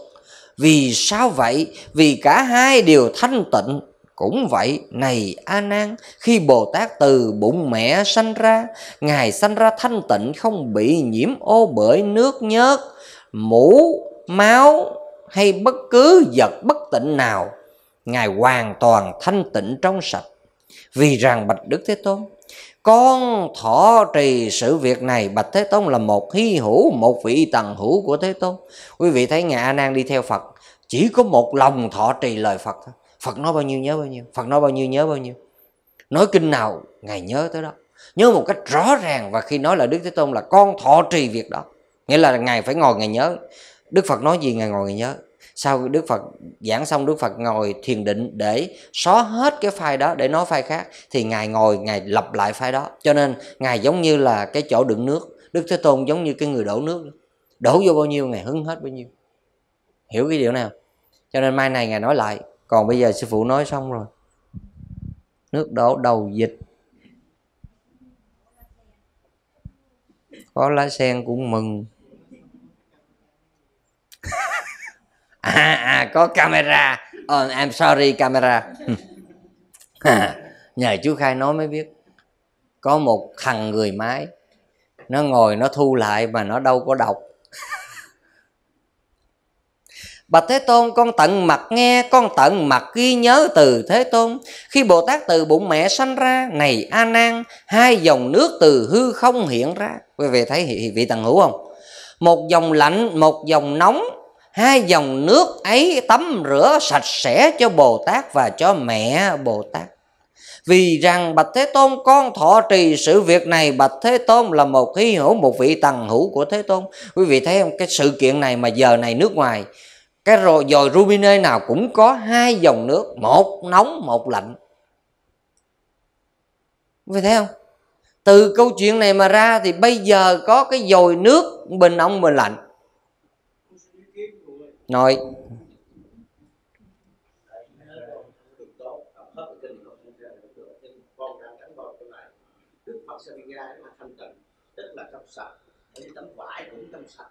Vì sao vậy? Vì cả hai đều thanh tịnh. Cũng vậy, này A Nan, khi Bồ Tát từ bụng mẹ sanh ra, ngài sanh ra thanh tịnh không bị nhiễm ô bởi nước nhớt, mũ, máu hay bất cứ vật bất tịnh nào, ngài hoàn toàn thanh tịnh trong sạch. Vì rằng Bạch Đức Thế Tôn, con thọ trì sự việc này bạch thế tôn là một hy hữu một vị tần hữu của thế tôn quý vị thấy ngài a nan đi theo phật chỉ có một lòng thọ trì lời phật thôi phật nói bao nhiêu nhớ bao nhiêu phật nói bao nhiêu nhớ bao nhiêu nói kinh nào ngài nhớ tới đó nhớ một cách rõ ràng và khi nói là đức thế tôn là con thọ trì việc đó nghĩa là ngài phải ngồi ngài nhớ đức phật nói gì ngài ngồi ngài nhớ sau Đức Phật giảng xong Đức Phật ngồi thiền định để xóa hết cái file đó để nói file khác thì ngài ngồi ngài lập lại file đó cho nên ngài giống như là cái chỗ đựng nước Đức Thế Tôn giống như cái người đổ nước đổ vô bao nhiêu ngài hứng hết bao nhiêu hiểu cái điều nào cho nên mai này ngài nói lại còn bây giờ sư phụ nói xong rồi nước đổ đầu dịch có lá sen cũng mừng à, à có camera oh, I'm sorry camera à, nhờ chú khai nói mới biết có một thằng người máy nó ngồi nó thu lại mà nó đâu có đọc Bạch Thế Tôn con tận mặt nghe Con tận mặt ghi nhớ từ Thế Tôn Khi Bồ Tát từ bụng mẹ sanh ra Này A Nan Hai dòng nước từ hư không hiện ra Quý vị thấy vị tầng hữu không Một dòng lạnh một dòng nóng hai dòng nước ấy tắm rửa sạch sẽ cho Bồ Tát và cho mẹ Bồ Tát. Vì rằng Bạch Thế Tôn con thọ trì sự việc này Bạch Thế Tôn là một hy hữu Một vị tầng hữu của Thế Tôn Quý vị thấy không cái sự kiện này mà giờ này nước ngoài Cái rồi dồi Rumine nào cũng có hai dòng nước Một nóng một lạnh Quý vị thấy không Từ câu chuyện này mà ra Thì bây giờ có cái dồi nước Bình ông bình lạnh nói Phật Savigara nó là thanh tịnh tức là trong sạch ở tâm vải cũng trong sạch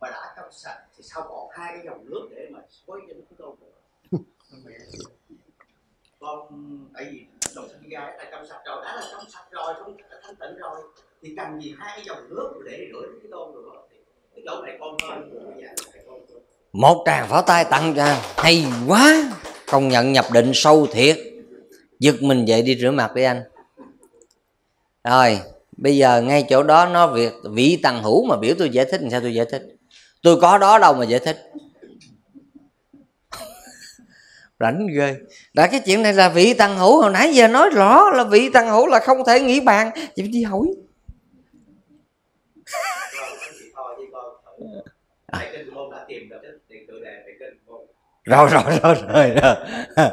mà đã trong sạch thì sao còn hai cái dòng nước để mà xối cho nước tôn được tại vì đồng ra là trong sạch rồi đã là trong sạch rồi trong thanh tịnh rồi thì cần gì hai cái dòng nước để rửa nước tôn được thì cái chỗ này con hơi của nhà con một tràng pháo tay tặng cho anh hay quá công nhận nhập định sâu thiệt giật mình dậy đi rửa mặt đi anh rồi bây giờ ngay chỗ đó nó việc vị tầng hữu mà biểu tôi giải thích làm sao tôi giải thích tôi có đó đâu mà giải thích rảnh ghê đã cái chuyện này là vị tăng hữu hồi nãy giờ nói rõ là vị tăng hữu là không thể nghĩ bàn chị đi hỏi rồi rồi rồi rồi, rồi.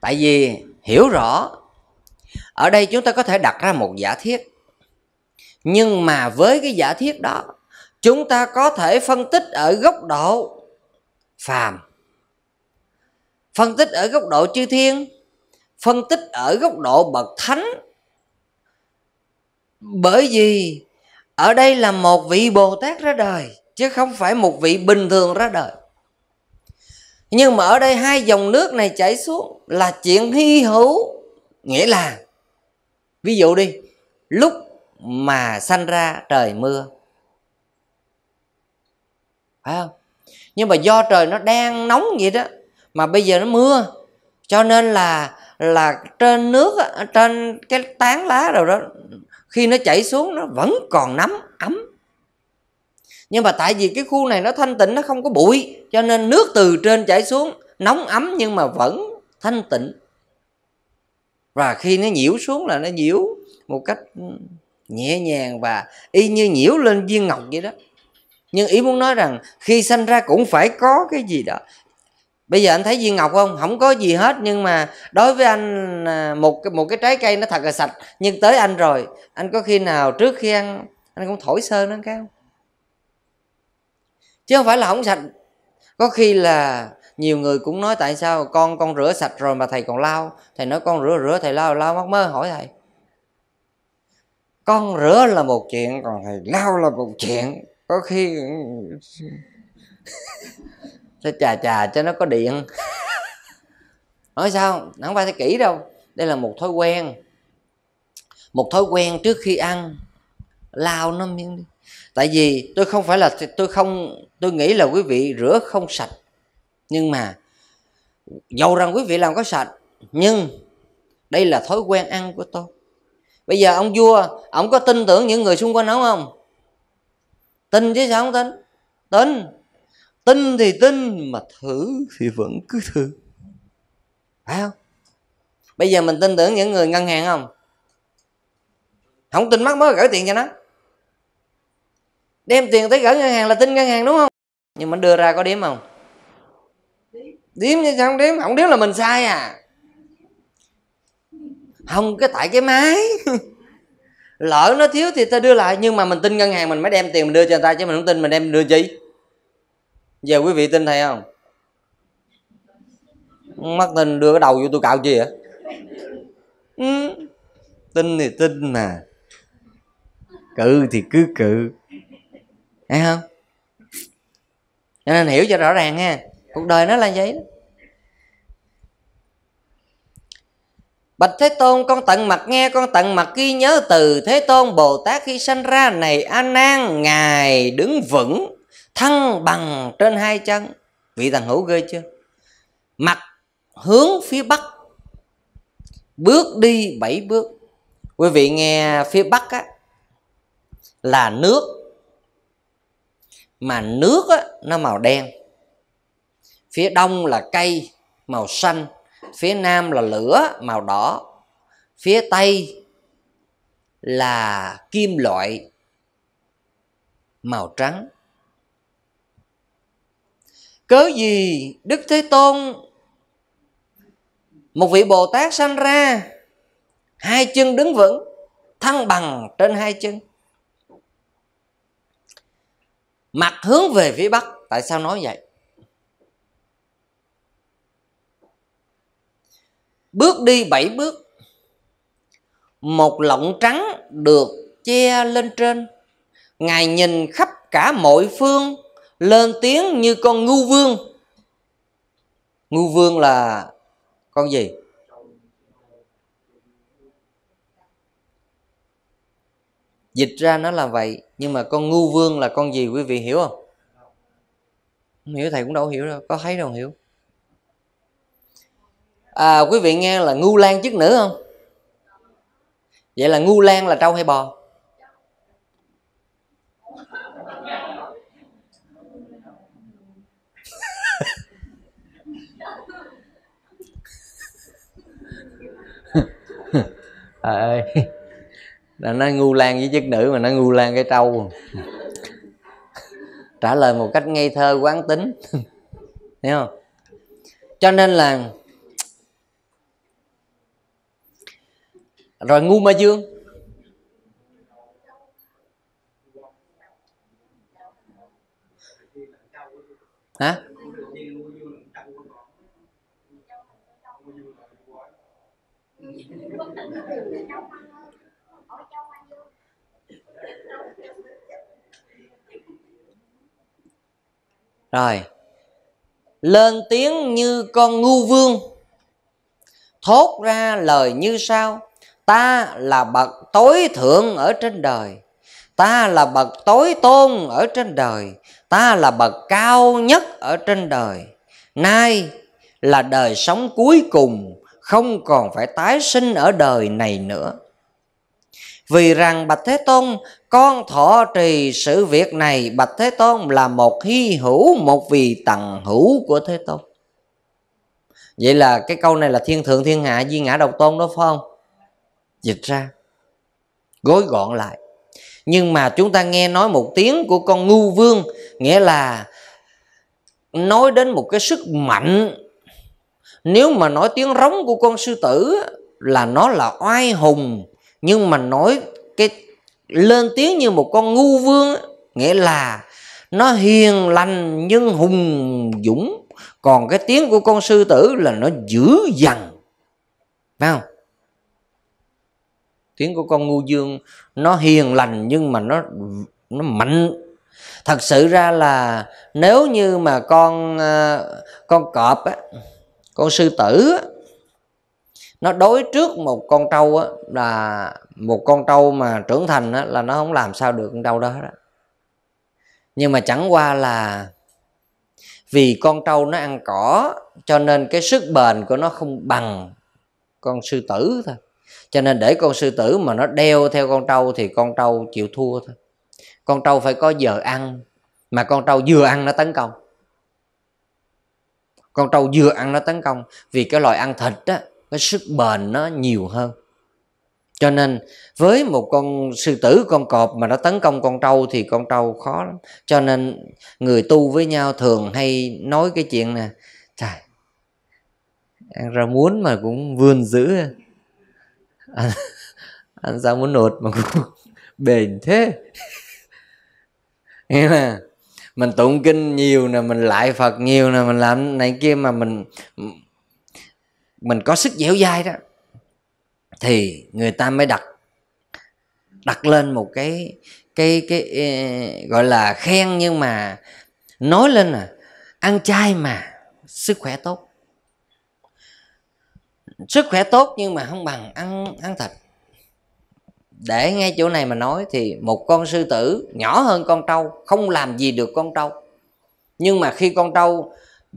tại vì hiểu rõ ở đây chúng ta có thể đặt ra một giả thiết nhưng mà với cái giả thiết đó chúng ta có thể phân tích ở góc độ phàm phân tích ở góc độ chư thiên phân tích ở góc độ bậc thánh bởi vì ở đây là một vị bồ tát ra đời chứ không phải một vị bình thường ra đời nhưng mà ở đây hai dòng nước này chảy xuống là chuyện hy hữu nghĩa là ví dụ đi lúc mà sanh ra trời mưa phải không nhưng mà do trời nó đang nóng vậy đó mà bây giờ nó mưa cho nên là là trên nước trên cái tán lá rồi đó khi nó chảy xuống nó vẫn còn nắm ấm nhưng mà tại vì cái khu này nó thanh tịnh nó không có bụi cho nên nước từ trên chảy xuống nóng ấm nhưng mà vẫn thanh tịnh và khi nó nhiễu xuống là nó nhiễu một cách ừ, nhẹ nhàng và y như nhiễu lên viên ngọc vậy đó nhưng ý muốn nói rằng khi sanh ra cũng phải có cái gì đó bây giờ anh thấy viên ngọc không không có gì hết nhưng mà đối với anh à, một cái một cái trái cây nó thật là sạch nhưng tới anh rồi anh có khi nào trước khi ăn anh cũng thổi sơ nó cái không chứ không phải là không sạch có khi là nhiều người cũng nói tại sao con con rửa sạch rồi mà thầy còn lao thầy nói con rửa rửa thầy lao lao mắc mơ hỏi thầy con rửa là một chuyện còn thầy lao là một chuyện có khi sẽ chà chà cho nó có điện nói sao nó không phải thế kỹ đâu đây là một thói quen một thói quen trước khi ăn lao nó miếng đi tại vì tôi không phải là tôi không tôi nghĩ là quý vị rửa không sạch nhưng mà dầu rằng quý vị làm có sạch nhưng đây là thói quen ăn của tôi bây giờ ông vua ông có tin tưởng những người xung quanh ông không tin chứ sao không tin tin tin thì tin mà thử thì vẫn cứ thử phải không bây giờ mình tin tưởng những người ngân hàng không không tin mắc mới gửi tiền cho nó đem tiền tới gửi ngân hàng là tin ngân hàng đúng không nhưng mà đưa ra có đếm không điếm chứ sao không đếm không đếm là mình sai à không cái tại cái máy lỡ nó thiếu thì ta đưa lại nhưng mà mình tin ngân hàng mình mới đem tiền mình đưa cho người ta chứ mình không tin mình đem đưa chi giờ quý vị tin thầy không mắc tin đưa cái đầu vô tôi cạo chi vậy ừ. tin thì tin mà cự thì cứ cự thấy không cho nên hiểu cho rõ ràng nha cuộc đời nó là vậy đó. Bạch Thế Tôn con tận mặt nghe con tận mặt ghi nhớ từ Thế Tôn Bồ Tát khi sanh ra này A Nan ngài đứng vững thăng bằng trên hai chân. Vị thần hữu ghê chưa? Mặt hướng phía bắc. Bước đi bảy bước. Quý vị nghe phía bắc á là nước mà nước á, nó màu đen phía đông là cây màu xanh phía nam là lửa màu đỏ phía tây là kim loại màu trắng cớ gì đức thế tôn một vị bồ tát sanh ra hai chân đứng vững thăng bằng trên hai chân mặt hướng về phía bắc tại sao nói vậy bước đi bảy bước một lọng trắng được che lên trên ngài nhìn khắp cả mọi phương lên tiếng như con ngu vương ngu vương là con gì dịch ra nó là vậy nhưng mà con ngu vương là con gì quý vị hiểu không không hiểu thầy cũng đâu hiểu đâu có thấy đâu hiểu à, quý vị nghe là ngu lan chức nữ không vậy là ngu lan là trâu hay bò à ơi là nó ngu lan với chức nữ mà nó ngu lan cái trâu trả lời một cách ngây thơ quán tính thấy không cho nên là rồi ngu ma dương hả rồi lên tiếng như con ngu vương thốt ra lời như sau ta là bậc tối thượng ở trên đời ta là bậc tối tôn ở trên đời ta là bậc cao nhất ở trên đời nay là đời sống cuối cùng không còn phải tái sinh ở đời này nữa vì rằng Bạch Thế Tôn Con thọ trì sự việc này Bạch Thế Tôn là một hy hữu Một vị tầng hữu của Thế Tôn Vậy là cái câu này là thiên thượng thiên hạ Di ngã độc tôn đó phải không Dịch ra Gối gọn lại Nhưng mà chúng ta nghe nói một tiếng của con ngu vương Nghĩa là Nói đến một cái sức mạnh Nếu mà nói tiếng rống của con sư tử Là nó là oai hùng nhưng mà nói cái lên tiếng như một con ngu vương nghĩa là nó hiền lành nhưng hùng dũng còn cái tiếng của con sư tử là nó dữ dằn phải không tiếng của con ngu dương nó hiền lành nhưng mà nó nó mạnh thật sự ra là nếu như mà con à, con cọp á con sư tử á, nó đối trước một con trâu á, là một con trâu mà trưởng thành á, là nó không làm sao được con trâu đó đó nhưng mà chẳng qua là vì con trâu nó ăn cỏ cho nên cái sức bền của nó không bằng con sư tử thôi cho nên để con sư tử mà nó đeo theo con trâu thì con trâu chịu thua thôi con trâu phải có giờ ăn mà con trâu vừa ăn nó tấn công con trâu vừa ăn nó tấn công vì cái loại ăn thịt á cái sức bền nó nhiều hơn cho nên với một con sư tử con cọp mà nó tấn công con trâu thì con trâu khó lắm cho nên người tu với nhau thường hay nói cái chuyện nè trời ăn ra muốn mà cũng vươn dữ ăn, à. ăn rau muống nụt mà cũng bền thế nghe là mình tụng kinh nhiều nè mình lại phật nhiều nè mình làm này kia mà mình mình có sức dẻo dai đó thì người ta mới đặt đặt lên một cái cái cái gọi là khen nhưng mà nói lên là ăn chay mà sức khỏe tốt sức khỏe tốt nhưng mà không bằng ăn ăn thịt để ngay chỗ này mà nói thì một con sư tử nhỏ hơn con trâu không làm gì được con trâu nhưng mà khi con trâu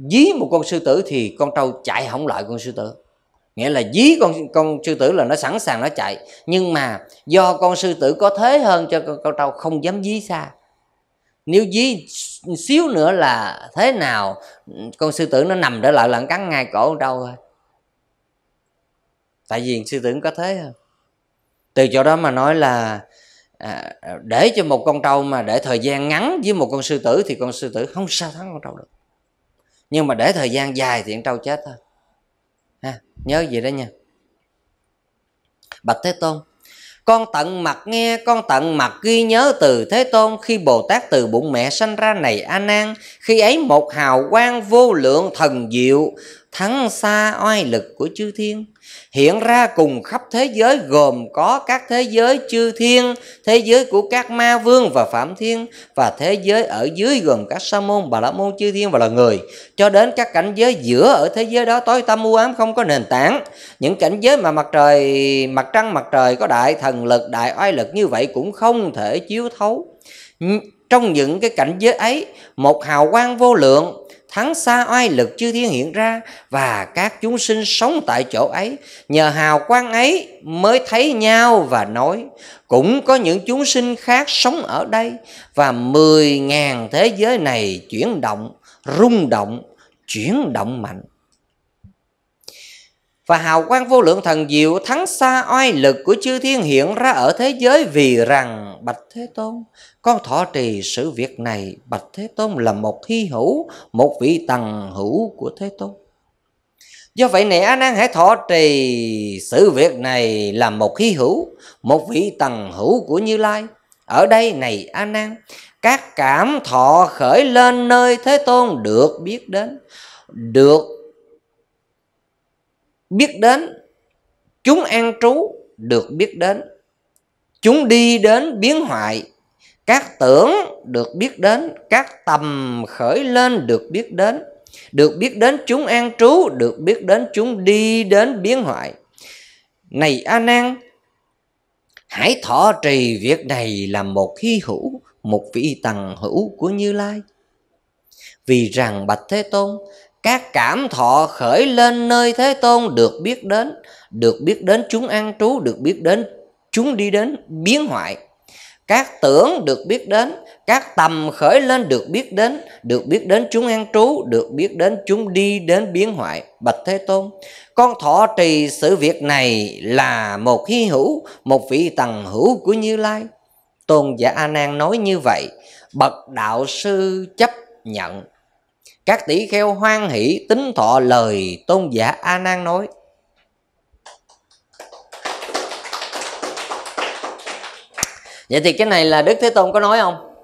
dí một con sư tử thì con trâu chạy không lại con sư tử nghĩa là dí con con sư tử là nó sẵn sàng nó chạy nhưng mà do con sư tử có thế hơn cho con, con trâu không dám dí xa nếu dí xíu nữa là thế nào con sư tử nó nằm trở lại lặn cắn ngay cổ con trâu thôi tại vì sư tử có thế hơn từ chỗ đó mà nói là à, để cho một con trâu mà để thời gian ngắn với một con sư tử thì con sư tử không sao thắng con trâu được nhưng mà để thời gian dài thì con trâu chết thôi ha, nhớ gì đó nha bạch thế tôn con tận mặt nghe con tận mặt ghi nhớ từ thế tôn khi bồ tát từ bụng mẹ sanh ra này a nan khi ấy một hào quang vô lượng thần diệu thắng xa oai lực của chư thiên hiện ra cùng khắp thế giới gồm có các thế giới chư thiên, thế giới của các ma vương và phạm thiên và thế giới ở dưới gồm các sa môn, bà la môn, chư thiên và là người cho đến các cảnh giới giữa ở thế giới đó tối tăm u ám không có nền tảng. Những cảnh giới mà mặt trời, mặt trăng, mặt trời có đại thần lực, đại oai lực như vậy cũng không thể chiếu thấu. Trong những cái cảnh giới ấy, một hào quang vô lượng thắng xa oai lực chư thiên hiện ra và các chúng sinh sống tại chỗ ấy nhờ hào quang ấy mới thấy nhau và nói cũng có những chúng sinh khác sống ở đây và mười ngàn thế giới này chuyển động rung động chuyển động mạnh và hào quang vô lượng thần diệu thắng xa oai lực của chư thiên hiện ra ở thế giới vì rằng Bạch Thế Tôn Con thọ trì sự việc này Bạch Thế Tôn là một hy hữu Một vị tầng hữu của Thế Tôn Do vậy này A Nan hãy thọ trì sự việc này là một hy hữu, một vị tầng hữu của Như Lai. Ở đây này A Nan, các cảm thọ khởi lên nơi Thế Tôn được biết đến, được biết đến, chúng an trú được biết đến chúng đi đến biến hoại các tưởng được biết đến các tầm khởi lên được biết đến được biết đến chúng an trú được biết đến chúng đi đến biến hoại này a nan hãy thọ trì việc này là một hy hữu một vị tầng hữu của như lai vì rằng bạch thế tôn các cảm thọ khởi lên nơi thế tôn được biết đến được biết đến chúng an trú được biết đến chúng đi đến biến hoại các tưởng được biết đến các tầm khởi lên được biết đến được biết đến chúng an trú được biết đến chúng đi đến biến hoại bạch thế tôn con thọ trì sự việc này là một hy hữu một vị tầng hữu của như lai tôn giả a nan nói như vậy bậc đạo sư chấp nhận các tỷ kheo hoan hỷ tính thọ lời tôn giả a nan nói vậy thì cái này là đức thế tôn có nói không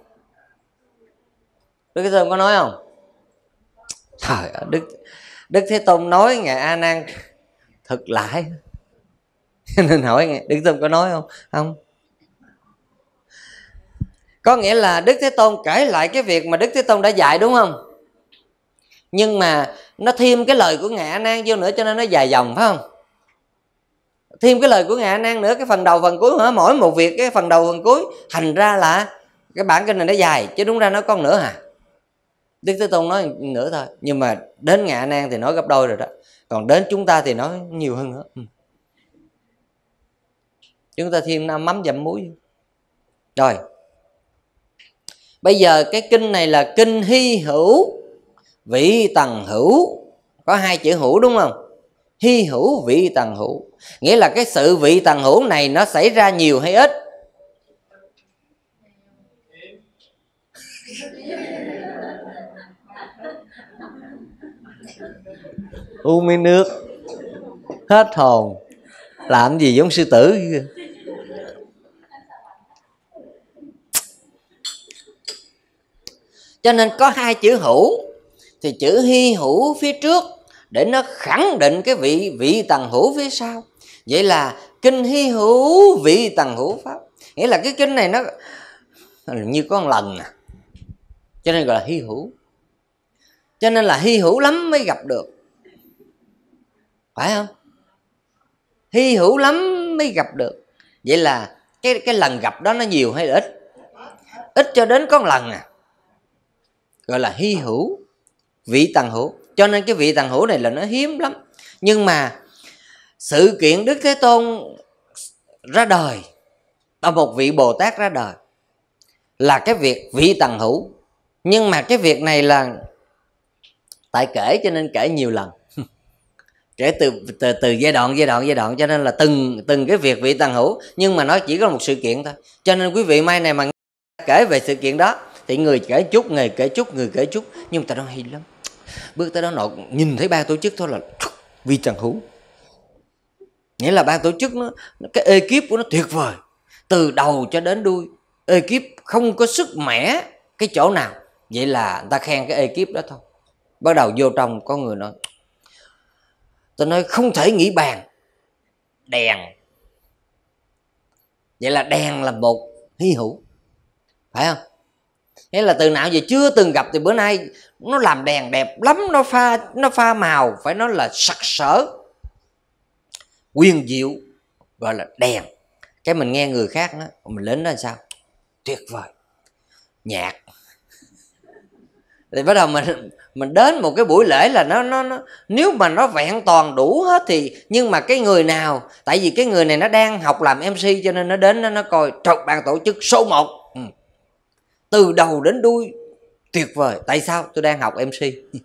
đức thế tôn có nói không trời ơi đức đức thế tôn nói ngài a nan thực lại nên hỏi ngài, đức thế tôn có nói không không có nghĩa là đức thế tôn kể lại cái việc mà đức thế tôn đã dạy đúng không nhưng mà nó thêm cái lời của ngài a nan vô nữa cho nên nó dài dòng phải không thêm cái lời của ngài năng nữa cái phần đầu phần cuối hả mỗi một việc cái phần đầu phần cuối thành ra là cái bản kinh này nó dài chứ đúng ra nó còn nữa hả đức thế tôn nói nữa thôi nhưng mà đến ngạ nan thì nói gấp đôi rồi đó còn đến chúng ta thì nói nhiều hơn nữa ừ. chúng ta thêm năm mắm dặm muối rồi bây giờ cái kinh này là kinh hy hữu vị tầng hữu có hai chữ hữu đúng không hy hữu vị tần hữu nghĩa là cái sự vị tần hữu này nó xảy ra nhiều hay ít u mi nước hết hồn làm gì giống sư tử cho nên có hai chữ hữu thì chữ hy hữu phía trước để nó khẳng định cái vị vị tầng hữu phía sau vậy là kinh hy hữu vị tầng hữu pháp nghĩa là cái kinh này nó như có một lần à cho nên gọi là hy hữu cho nên là hy hữu lắm mới gặp được phải không hy hữu lắm mới gặp được vậy là cái cái lần gặp đó nó nhiều hay ít ít cho đến có một lần à gọi là hy hữu vị tầng hữu cho nên cái vị tàng hữu này là nó hiếm lắm nhưng mà sự kiện đức thế tôn ra đời và một vị bồ tát ra đời là cái việc vị tàng hữu nhưng mà cái việc này là tại kể cho nên kể nhiều lần kể từ từ từ giai đoạn giai đoạn giai đoạn cho nên là từng từng cái việc vị tàng hữu nhưng mà nó chỉ có một sự kiện thôi cho nên quý vị mai này mà kể về sự kiện đó thì người kể chút người kể chút người kể chút nhưng mà ta nói hay lắm bước tới đó nọ nhìn thấy ban tổ chức thôi là vi trần hữu nghĩa là ban tổ chức nó cái ekip của nó tuyệt vời từ đầu cho đến đuôi ekip không có sức mẻ cái chỗ nào vậy là người ta khen cái ekip đó thôi bắt đầu vô trong có người nói tôi nói không thể nghĩ bàn đèn vậy là đèn là một hy hữu phải không nghĩa là từ nào giờ chưa từng gặp thì bữa nay nó làm đèn đẹp lắm nó pha nó pha màu phải nói là sặc sỡ quyên diệu gọi là đèn cái mình nghe người khác đó mình đến đó làm sao tuyệt vời nhạc thì bắt đầu mình mình đến một cái buổi lễ là nó nó, nó nếu mà nó vẹn toàn đủ hết thì nhưng mà cái người nào tại vì cái người này nó đang học làm mc cho nên nó đến nó, nó coi trục bàn tổ chức số 1 từ đầu đến đuôi tuyệt vời tại sao tôi đang học mc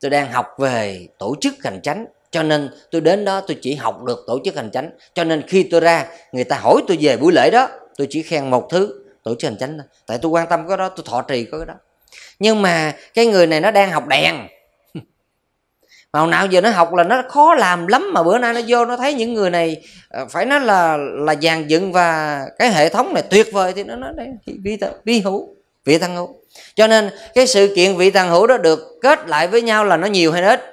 tôi đang học về tổ chức hành chánh cho nên tôi đến đó tôi chỉ học được tổ chức hành chánh cho nên khi tôi ra người ta hỏi tôi về buổi lễ đó tôi chỉ khen một thứ tổ chức hành chánh thôi tại tôi quan tâm cái đó tôi thọ trì có cái đó nhưng mà cái người này nó đang học đèn màu nào giờ nó học là nó khó làm lắm mà bữa nay nó vô nó thấy những người này ờ, phải nói là là dàn dựng và cái hệ thống này tuyệt vời thì nó nói đấy vi, vi hữu vị thân hữu cho nên cái sự kiện vị thần hữu đó được kết lại với nhau là nó nhiều hay ít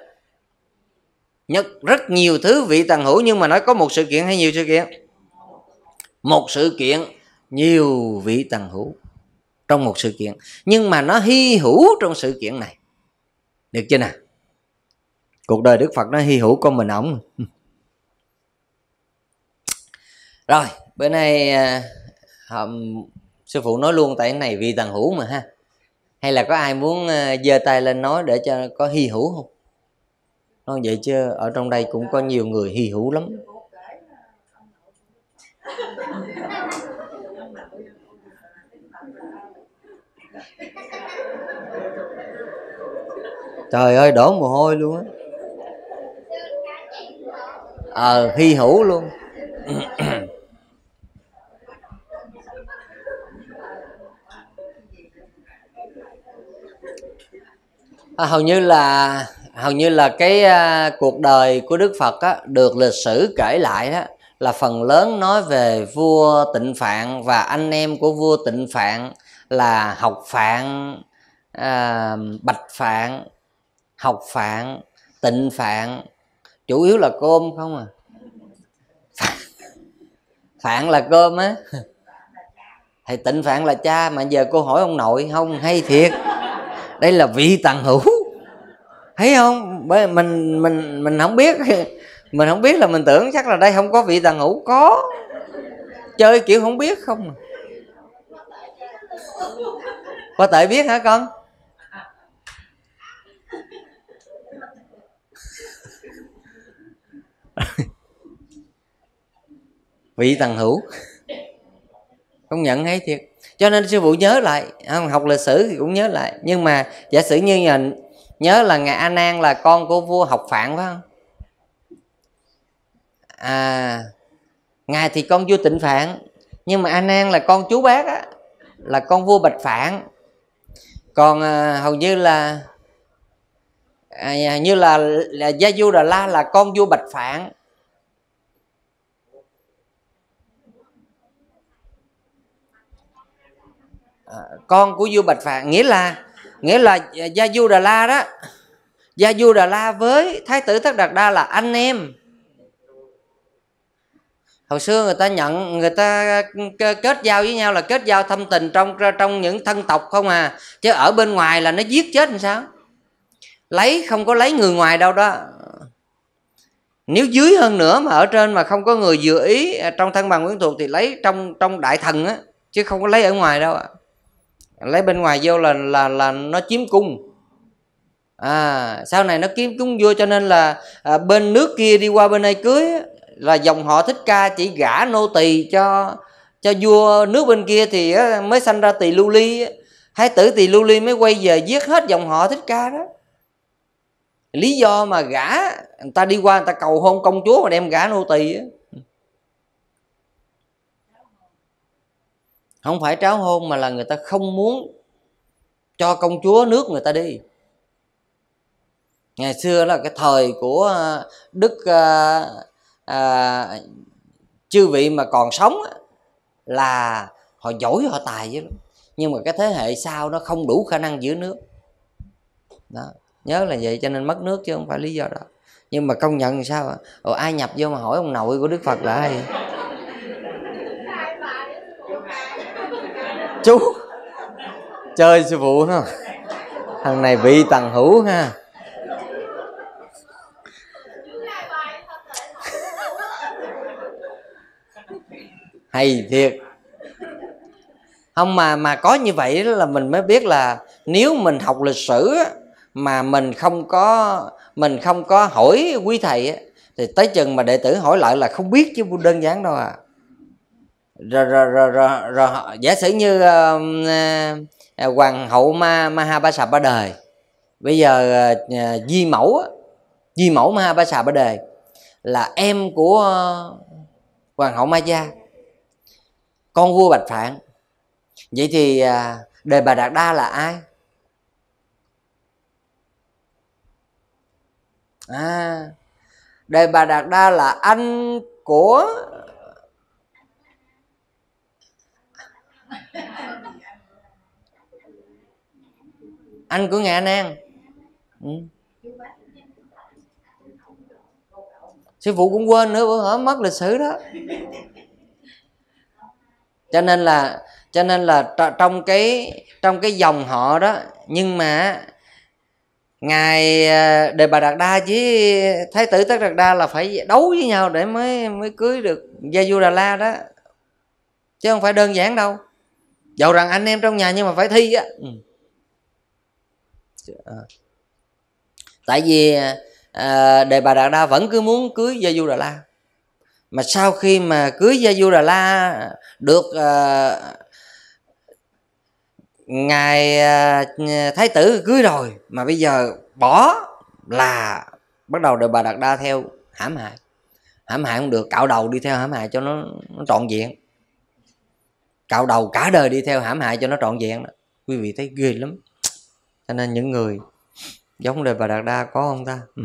nhất rất nhiều thứ vị thần hữu nhưng mà nó có một sự kiện hay nhiều sự kiện một sự kiện nhiều vị thần hữu trong một sự kiện nhưng mà nó hy hữu trong sự kiện này được chưa nào cuộc đời đức phật nó hy hữu con mình ổng rồi bữa nay um, sư phụ nói luôn tại cái này vì tàn hữu mà ha hay là có ai muốn à, giơ tay lên nói để cho có hy hữu không nói vậy chứ ở trong đây cũng có nhiều người hy hữu lắm trời ơi đổ mồ hôi luôn á ờ à, hy hữu luôn à, hầu như là hầu như là cái à, cuộc đời của Đức Phật á, được lịch sử kể lại đó là phần lớn nói về vua Tịnh Phạn và anh em của vua Tịnh Phạn là học Phạn, à, Bạch Phạn, học Phạn, Tịnh Phạn chủ yếu là cơm không à phạn là cơm á thầy tịnh phạn là cha mà giờ cô hỏi ông nội không hay thiệt đây là vị tàng hữu thấy không bởi mình mình mình không biết mình không biết là mình tưởng chắc là đây không có vị tàng hữu có chơi kiểu không biết không à. qua có tệ biết hả con vị tầng hữu công nhận hay thiệt cho nên sư phụ nhớ lại không học lịch sử thì cũng nhớ lại nhưng mà giả sử như nhà nhớ là ngài a nan là con của vua học phạn phải không à ngài thì con vua tịnh phạn nhưng mà a nan là con chú bác á là con vua bạch phạn còn à, hầu như là à, dạ, như là, là gia du đà la là con vua bạch phạn à, con của vua bạch phạn nghĩa là nghĩa là gia du đà la đó gia du đà la với thái tử tất đạt đa là anh em hồi xưa người ta nhận người ta kết giao với nhau là kết giao thâm tình trong trong những thân tộc không à chứ ở bên ngoài là nó giết chết làm sao lấy không có lấy người ngoài đâu đó nếu dưới hơn nữa mà ở trên mà không có người dự ý à, trong thân bằng quyến thuộc thì lấy trong trong đại thần á chứ không có lấy ở ngoài đâu ạ à. lấy bên ngoài vô là là là nó chiếm cung à sau này nó kiếm cung vua cho nên là à, bên nước kia đi qua bên đây cưới là dòng họ thích ca chỉ gả nô tỳ cho cho vua nước bên kia thì à, mới sanh ra tỳ lưu ly á. thái tử tỳ lưu ly mới quay về giết hết dòng họ thích ca đó lý do mà gã người ta đi qua người ta cầu hôn công chúa mà đem gã nô tỳ không phải tráo hôn mà là người ta không muốn cho công chúa nước người ta đi ngày xưa là cái thời của à, đức à, à, chư vị mà còn sống là họ giỏi họ tài với nhưng mà cái thế hệ sau nó không đủ khả năng giữ nước đó nhớ là vậy cho nên mất nước chứ không phải lý do đó nhưng mà công nhận sao ạ Ồ, ai nhập vô mà hỏi ông nội của đức phật là ai chú chơi sư phụ nó thằng này bị tầng hữu ha hay thiệt không mà mà có như vậy là mình mới biết là nếu mình học lịch sử mà mình không có mình không có hỏi quý thầy á, thì tới chừng mà đệ tử hỏi lại là không biết chứ đơn giản đâu à rồi, rồi, rồi, rồi, rồi giả sử như uh, uh, hoàng hậu ma ma ha ba sà ba đời bây giờ uh, di mẫu di mẫu ma ha ba sà ba đời là em của uh, hoàng hậu ma gia con vua bạch phạn vậy thì uh, à, đời bà đạt đa là ai à, đề bà đạt đa là anh của anh của ngạ nan ừ. sư phụ cũng quên nữa bữa hở mất lịch sử đó cho nên là cho nên là trong cái trong cái dòng họ đó nhưng mà ngài ờ, đề bà đạt đa với thái tử tất đạt đa là phải đấu với nhau để mới mới cưới được gia du đà la đó chứ không phải đơn giản đâu dẫu rằng anh em trong nhà nhưng mà phải thi á ừ. Ờ. tại vì à, đề bà đạt đa vẫn cứ muốn cưới gia du đà la mà sau khi mà cưới gia du đà la được à, ngài à, thái tử cưới rồi mà bây giờ bỏ là bắt đầu được bà đạt đa theo hãm hại hãm hại không được cạo đầu đi theo hãm hại cho nó, nó trọn diện cạo đầu cả đời đi theo hãm hại cho nó trọn vẹn đó quý vị thấy ghê lắm cho nên những người giống đời bà đạt đa có không ta ừ.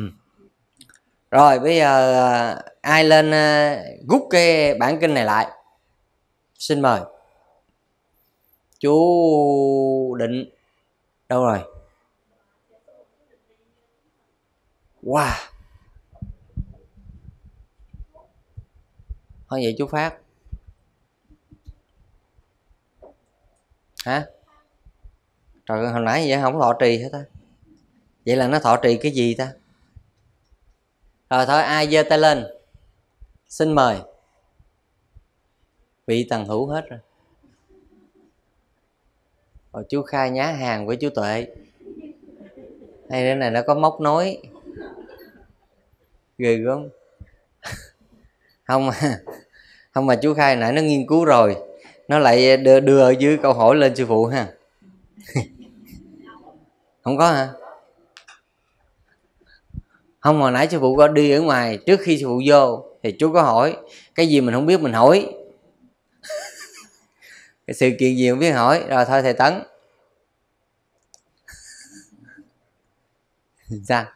rồi bây giờ à, ai lên rút à, cái bản kinh này lại xin mời chú định đâu rồi wow thôi vậy chú phát hả trời ơi hồi nãy vậy không thọ trì hết ta vậy là nó thọ trì cái gì ta rồi thôi ai giơ tay lên xin mời vị tần hữu hết rồi Hồi chú khai nhá hàng với chú tuệ hay đến này nó có móc nối ghê gớm không mà không mà chú khai nãy nó nghiên cứu rồi nó lại đưa, đưa ở dưới câu hỏi lên sư phụ ha không có hả không hồi nãy sư phụ có đi ở ngoài trước khi sư phụ vô thì chú có hỏi cái gì mình không biết mình hỏi cái sự kiện gì không biết hỏi rồi thôi thầy tấn ra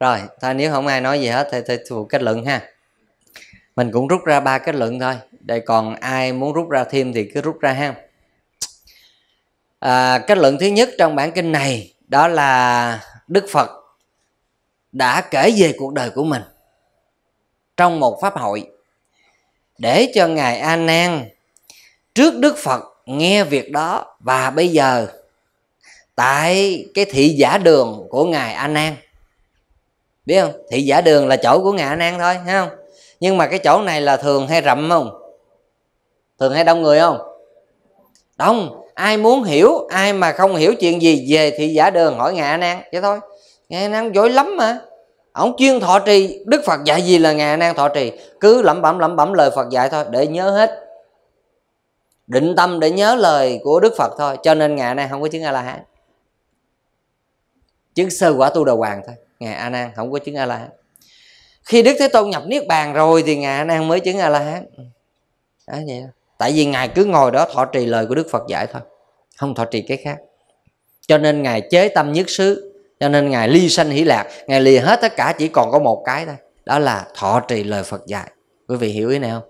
rồi thôi nếu không ai nói gì hết thì thầy phụ kết luận ha mình cũng rút ra ba kết luận thôi để còn ai muốn rút ra thêm thì cứ rút ra ha à, kết luận thứ nhất trong bản kinh này đó là đức phật đã kể về cuộc đời của mình trong một pháp hội để cho ngài A Nan trước Đức Phật nghe việc đó và bây giờ tại cái thị giả đường của ngài A Nan biết không thị giả đường là chỗ của ngài A Nan thôi thấy không nhưng mà cái chỗ này là thường hay rậm không thường hay đông người không đông ai muốn hiểu ai mà không hiểu chuyện gì về thị giả đường hỏi ngài A Nan vậy thôi ngài A Nan giỏi lắm mà Ông chuyên thọ trì Đức Phật dạy gì là Ngài đang thọ trì Cứ lẩm bẩm lẩm bẩm lời Phật dạy thôi Để nhớ hết Định tâm để nhớ lời của Đức Phật thôi Cho nên Ngài Nan không có chứng A-la-hán Chứng sơ quả tu đầu hoàng thôi Ngài A Nan không có chứng A La Hán. Khi Đức Thế Tôn nhập niết bàn rồi thì Ngài A Nan mới chứng A La Hán. Đó vậy. Đó. Tại vì Ngài cứ ngồi đó thọ trì lời của Đức Phật dạy thôi, không thọ trì cái khác. Cho nên Ngài chế tâm nhất xứ cho nên ngài ly sanh hỷ lạc ngài lìa hết tất cả chỉ còn có một cái thôi đó là thọ trì lời phật dạy quý vị hiểu ý này không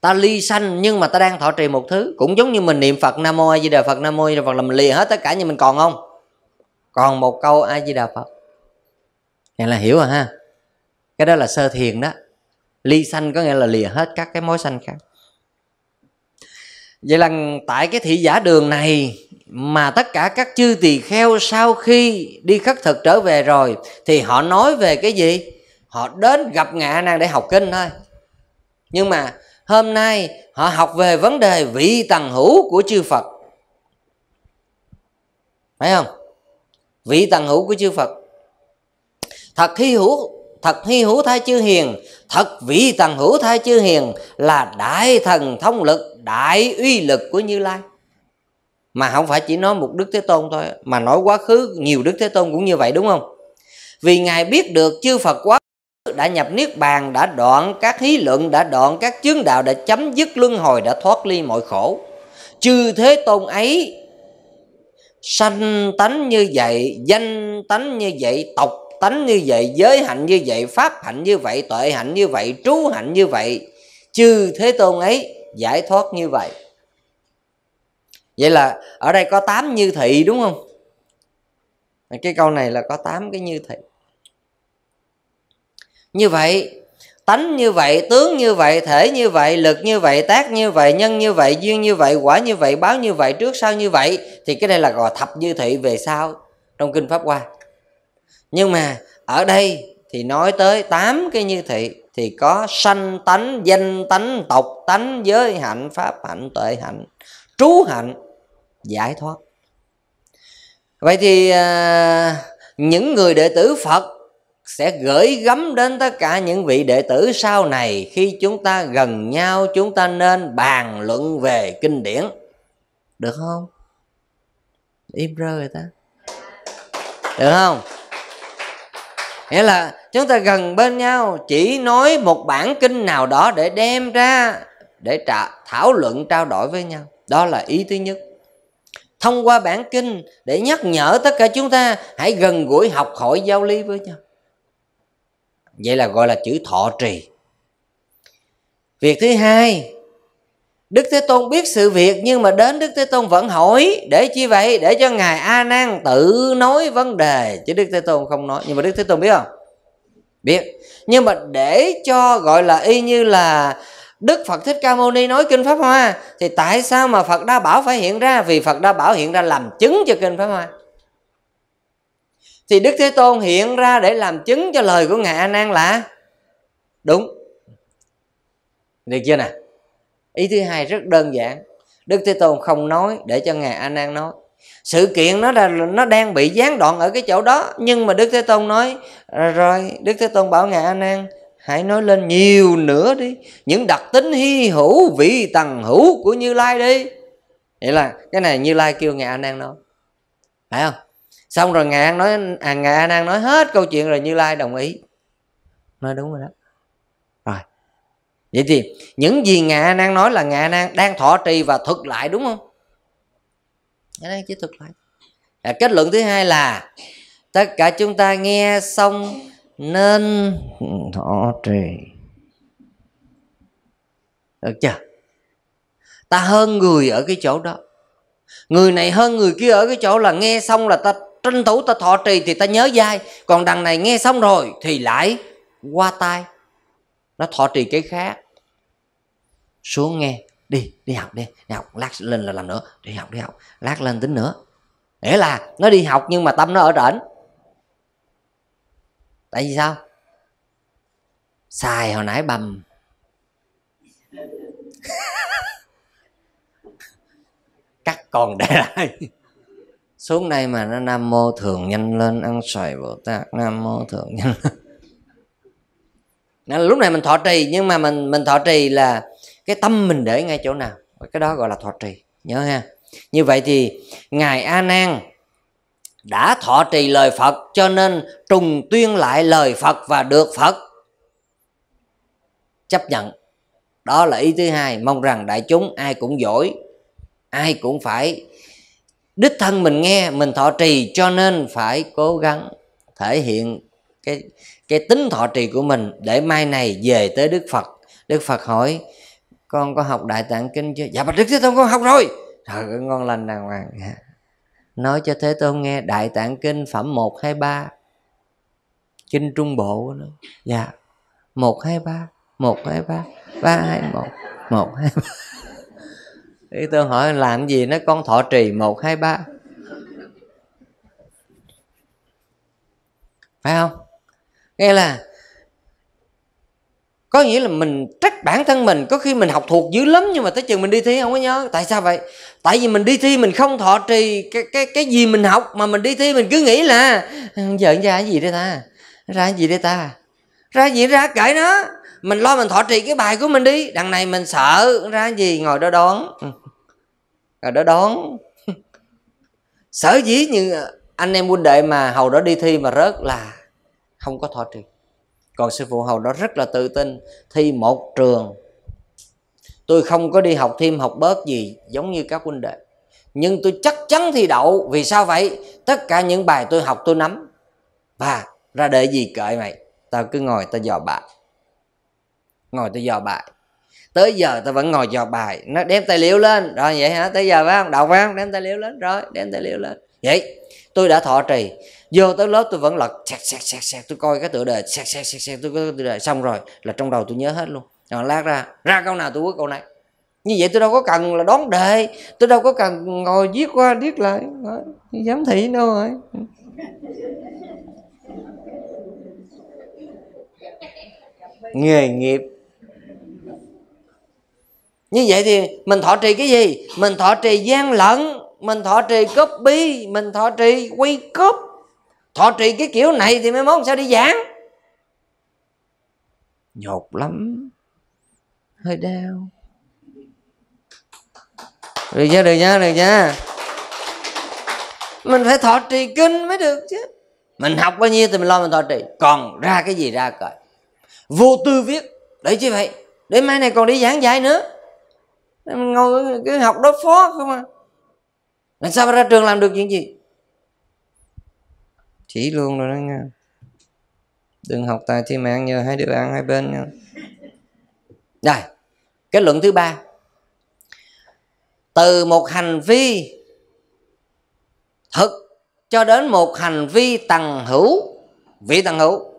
ta ly sanh nhưng mà ta đang thọ trì một thứ cũng giống như mình niệm phật nam mô a di đà phật nam mô a di đà phật là mình lìa hết tất cả nhưng mình còn không còn một câu a di đà phật này là hiểu rồi ha cái đó là sơ thiền đó ly sanh có nghĩa là lìa hết các cái mối sanh khác vậy là tại cái thị giả đường này mà tất cả các chư tỳ kheo sau khi đi khất thực trở về rồi thì họ nói về cái gì họ đến gặp ngạ nàng để học kinh thôi nhưng mà hôm nay họ học về vấn đề vị tầng hữu của chư phật phải không vị tầng hữu của chư phật thật hy hữu thật hy hữu thai chư hiền thật vị tầng hữu thai chư hiền là đại thần thông lực đại uy lực của như lai mà không phải chỉ nói một đức thế tôn thôi mà nói quá khứ nhiều đức thế tôn cũng như vậy đúng không vì ngài biết được chư phật quá đã nhập niết bàn đã đoạn các hí luận đã đoạn các chướng đạo đã chấm dứt luân hồi đã thoát ly mọi khổ chư thế tôn ấy sanh tánh như vậy danh tánh như vậy tộc tánh như vậy giới hạnh như vậy pháp hạnh như vậy tuệ hạnh như vậy trú hạnh như vậy chư thế tôn ấy giải thoát như vậy vậy là ở đây có 8 như thị đúng không cái câu này là có 8 cái như thị như vậy tánh như vậy tướng như vậy thể như vậy lực như vậy tác như vậy nhân như vậy duyên như vậy quả như vậy báo như vậy trước sau như vậy thì cái này là gọi thập như thị về sau trong kinh pháp hoa nhưng mà ở đây thì nói tới 8 cái như thị thì có sanh tánh danh tánh tộc tánh giới hạnh pháp hạnh tuệ hạnh trú hạnh giải thoát vậy thì à, những người đệ tử phật sẽ gửi gắm đến tất cả những vị đệ tử sau này khi chúng ta gần nhau chúng ta nên bàn luận về kinh điển được không im rơi người ta được không nghĩa là chúng ta gần bên nhau chỉ nói một bản kinh nào đó để đem ra để trả, thảo luận trao đổi với nhau đó là ý thứ nhất thông qua bản kinh để nhắc nhở tất cả chúng ta hãy gần gũi học hỏi giao ly với nhau vậy là gọi là chữ thọ trì việc thứ hai đức thế tôn biết sự việc nhưng mà đến đức thế tôn vẫn hỏi để chi vậy để cho ngài a nan tự nói vấn đề chứ đức thế tôn không nói nhưng mà đức thế tôn biết không biết nhưng mà để cho gọi là y như là Đức Phật Thích Ca Mâu Ni nói kinh Pháp Hoa thì tại sao mà Phật Đa Bảo phải hiện ra? Vì Phật Đa Bảo hiện ra làm chứng cho kinh Pháp Hoa. Thì Đức Thế Tôn hiện ra để làm chứng cho lời của Ngài A Nan là đúng. Được chưa nè? Ý thứ hai rất đơn giản. Đức Thế Tôn không nói để cho Ngài A Nan nói. Sự kiện nó là nó đang bị gián đoạn ở cái chỗ đó nhưng mà Đức Thế Tôn nói rồi Đức Thế Tôn bảo Ngài A Nan hãy nói lên nhiều nữa đi những đặc tính hy hữu vị tầng hữu của như lai đi vậy là cái này như lai kêu ngài a nan nói phải không xong rồi ngài an nói à, ngài a nan nói hết câu chuyện rồi như lai đồng ý nói đúng rồi đó rồi vậy thì những gì ngài a nan nói là ngài a nan đang thọ trì và thực lại đúng không ngài a chỉ thực lại à, kết luận thứ hai là tất cả chúng ta nghe xong nên thọ trì được chưa ta hơn người ở cái chỗ đó người này hơn người kia ở cái chỗ là nghe xong là ta tranh thủ ta thọ trì thì ta nhớ dai còn đằng này nghe xong rồi thì lại qua tai nó thọ trì cái khác xuống nghe đi đi học đi, đi học lát lên là làm nữa đi học đi học lát lên tính nữa nghĩa là nó đi học nhưng mà tâm nó ở rảnh tại vì sao xài hồi nãy bầm cắt còn để lại xuống đây mà nó nam mô thường nhanh lên ăn xoài bồ tát nam mô thường nhanh lên lúc này mình thọ trì nhưng mà mình mình thọ trì là cái tâm mình để ngay chỗ nào cái đó gọi là thọ trì nhớ ha như vậy thì ngài a nan đã thọ trì lời Phật cho nên trùng tuyên lại lời Phật và được Phật chấp nhận. Đó là ý thứ hai, mong rằng đại chúng ai cũng giỏi, ai cũng phải đích thân mình nghe, mình thọ trì cho nên phải cố gắng thể hiện cái cái tính thọ trì của mình để mai này về tới Đức Phật. Đức Phật hỏi con có học đại tạng kinh chưa? Dạ bạch Đức Thế Tôn con học rồi. Trời ơi ngon lành đàng hoàng nói cho Thế Tôn nghe Đại Tạng Kinh phẩm một hai ba Kinh Trung Bộ nữa. Dạ một một hai hai ba ba ba hai một một hai Thế tôi hỏi làm gì nó con thọ trì một hai ba Phải không? Nghe là có nghĩa là mình trách bản thân mình có khi mình học thuộc dữ lắm nhưng mà tới chừng mình đi thi không có nhớ tại sao vậy tại vì mình đi thi mình không thọ trì cái cái cái gì mình học mà mình đi thi mình cứ nghĩ là ừ, giờ ra cái gì đây ta ra cái gì đây ta ra gì ra kể nó mình lo mình thọ trì cái bài của mình đi đằng này mình sợ ra gì ngồi đó đón ừ. ngồi đó đón sở dĩ như anh em huynh đệ mà hầu đó đi thi mà rớt là không có thọ trì còn sư phụ hầu đó rất là tự tin thi một trường tôi không có đi học thêm học bớt gì giống như các huynh đệ nhưng tôi chắc chắn thi đậu vì sao vậy tất cả những bài tôi học tôi nắm và ra để gì cợi mày tao cứ ngồi tao dò bài ngồi tao dò bài tới giờ tao vẫn ngồi dò bài nó đem tài liệu lên rồi vậy hả tới giờ phải không đọc phải không đem tài liệu lên rồi đem tài liệu lên vậy tôi đã thọ trì vô tới lớp tôi vẫn lật sạc sạc sạc sạc tôi coi cái tựa đề sạc sạc sạc sạc tôi coi tựa đề xong rồi là trong đầu tôi nhớ hết luôn rồi lát ra ra câu nào tôi quất câu này như vậy tôi đâu có cần là đón đề tôi đâu có cần ngồi viết qua viết lại giám thị đâu rồi nghề nghiệp như vậy thì mình thọ trì cái gì mình thọ trì gian lận mình thọ trì copy mình thọ trì quay cóp thọ trì cái kiểu này thì mới mốt sao đi giảng nhột lắm hơi đau được chưa được chưa được chưa mình phải thọ trì kinh mới được chứ mình học bao nhiêu thì mình lo mình thọ trì còn ra cái gì ra cởi vô tư viết để chứ vậy để mai này còn đi giảng dạy nữa mình ngồi cái học đối phó không à làm sao mà ra trường làm được chuyện gì chỉ luôn rồi đó nha đừng học tài thi mạng nhờ hai đứa ăn hai bên nha rồi kết luận thứ ba từ một hành vi thực cho đến một hành vi tầng hữu vị tầng hữu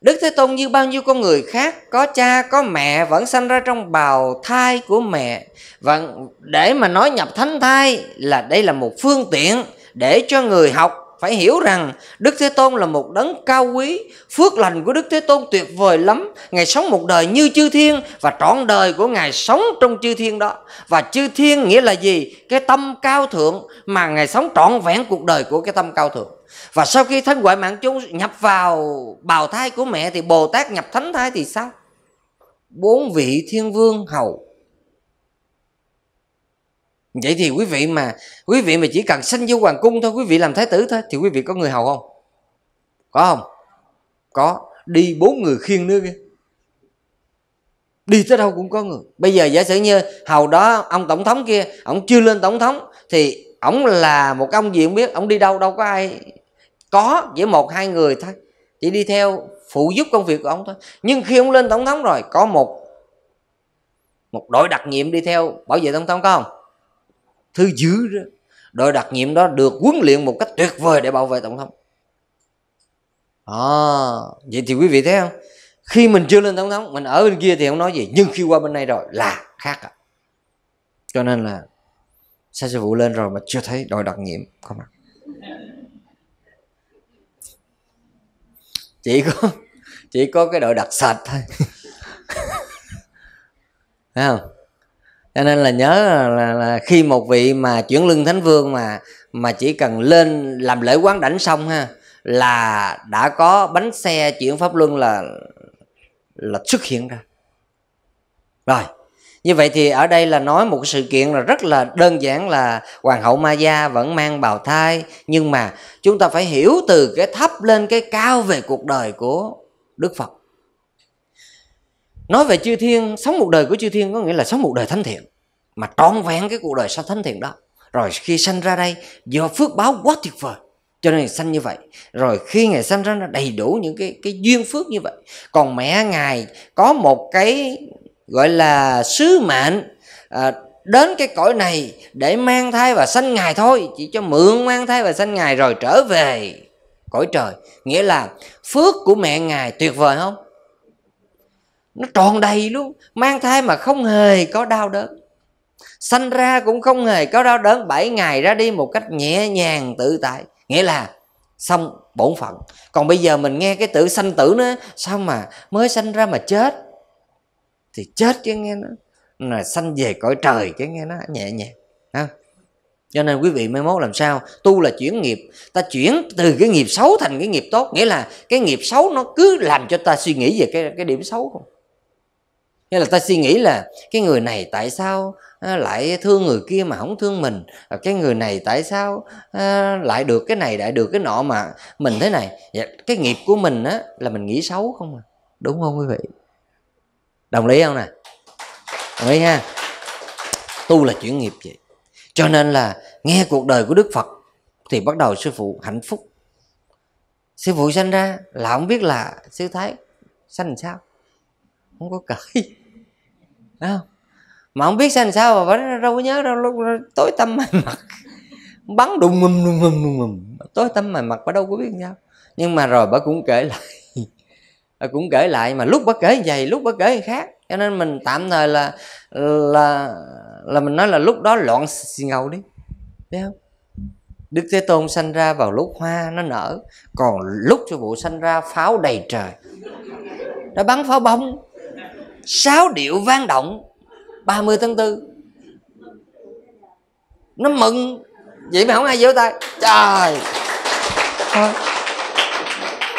Đức Thế Tôn như bao nhiêu con người khác Có cha có mẹ vẫn sanh ra trong bào thai của mẹ Và để mà nói nhập thánh thai là đây là một phương tiện Để cho người học phải hiểu rằng Đức Thế Tôn là một đấng cao quý, phước lành của Đức Thế Tôn tuyệt vời lắm. Ngài sống một đời như chư thiên và trọn đời của Ngài sống trong chư thiên đó. Và chư thiên nghĩa là gì? Cái tâm cao thượng mà Ngài sống trọn vẹn cuộc đời của cái tâm cao thượng. Và sau khi thân ngoại mạng chúng nhập vào bào thai của mẹ thì Bồ Tát nhập thánh thai thì sao? Bốn vị thiên vương hầu vậy thì quý vị mà quý vị mà chỉ cần sanh vô hoàng cung thôi quý vị làm thái tử thôi thì quý vị có người hầu không có không có đi bốn người khiêng nữa kìa đi tới đâu cũng có người bây giờ giả sử như hầu đó ông tổng thống kia ông chưa lên tổng thống thì ông là một ông gì không biết ông đi đâu đâu có ai có chỉ một hai người thôi chỉ đi theo phụ giúp công việc của ông thôi nhưng khi ông lên tổng thống rồi có một một đội đặc nhiệm đi theo bảo vệ tổng thống có không thứ dữ đó đội đặc nhiệm đó được huấn luyện một cách tuyệt vời để bảo vệ tổng thống à, vậy thì quý vị thấy không khi mình chưa lên tổng thống mình ở bên kia thì không nói gì nhưng khi qua bên này rồi là khác à. cho nên là sao sư phụ lên rồi mà chưa thấy đội đặc nhiệm có mặt chỉ có chỉ có cái đội đặc sạch thôi thấy không cho nên là nhớ là, là, là khi một vị mà chuyển lưng thánh vương mà mà chỉ cần lên làm lễ quán đảnh xong ha là đã có bánh xe chuyển pháp luân là là xuất hiện ra rồi như vậy thì ở đây là nói một sự kiện là rất là đơn giản là hoàng hậu ma gia vẫn mang bào thai nhưng mà chúng ta phải hiểu từ cái thấp lên cái cao về cuộc đời của đức phật nói về chư thiên sống một đời của chư thiên có nghĩa là sống một đời thánh thiện mà trọn vẹn cái cuộc đời sau thánh thiện đó rồi khi sanh ra đây do phước báo quá tuyệt vời cho nên sanh như vậy rồi khi ngày sanh ra nó đầy đủ những cái cái duyên phước như vậy còn mẹ ngài có một cái gọi là sứ mệnh à, đến cái cõi này để mang thai và sanh ngài thôi chỉ cho mượn mang thai và sanh ngài rồi trở về cõi trời nghĩa là phước của mẹ ngài tuyệt vời không nó tròn đầy luôn mang thai mà không hề có đau đớn sanh ra cũng không hề có đau đớn 7 ngày ra đi một cách nhẹ nhàng tự tại nghĩa là xong bổn phận còn bây giờ mình nghe cái tự sanh tử nó sao mà mới sanh ra mà chết thì chết chứ nghe nó là sanh về cõi trời chứ nghe nó nhẹ nhàng ha cho nên quý vị mai mốt làm sao tu là chuyển nghiệp ta chuyển từ cái nghiệp xấu thành cái nghiệp tốt nghĩa là cái nghiệp xấu nó cứ làm cho ta suy nghĩ về cái cái điểm xấu không nên là ta suy nghĩ là cái người này tại sao à, lại thương người kia mà không thương mình Cái người này tại sao à, lại được cái này lại được cái nọ mà mình thế này dạ, Cái nghiệp của mình á là mình nghĩ xấu không à Đúng không quý vị Đồng lý không nè Đồng ý ha Tu là chuyển nghiệp vậy Cho nên là nghe cuộc đời của Đức Phật Thì bắt đầu sư phụ hạnh phúc Sư phụ sanh ra là không biết là sư thái sanh sao không có cởi không? mà không biết sao sao mà vẫn đâu có nhớ đâu lúc tối tâm mày mặt bắn đùng mùm đùng mùm đùng mùm tối tâm mày mặt bà đâu có biết sao nhưng mà rồi bà cũng kể lại bà cũng kể lại mà lúc bà kể như vậy lúc bà kể như khác cho nên mình tạm thời là là là mình nói là lúc đó loạn xì ngầu đi thấy không đức thế tôn sanh ra vào lúc hoa nó nở còn lúc cho vụ sanh ra pháo đầy trời nó bắn pháo bông sáu điệu vang động 30 tháng 4 nó mừng vậy mà không ai vỗ tay trời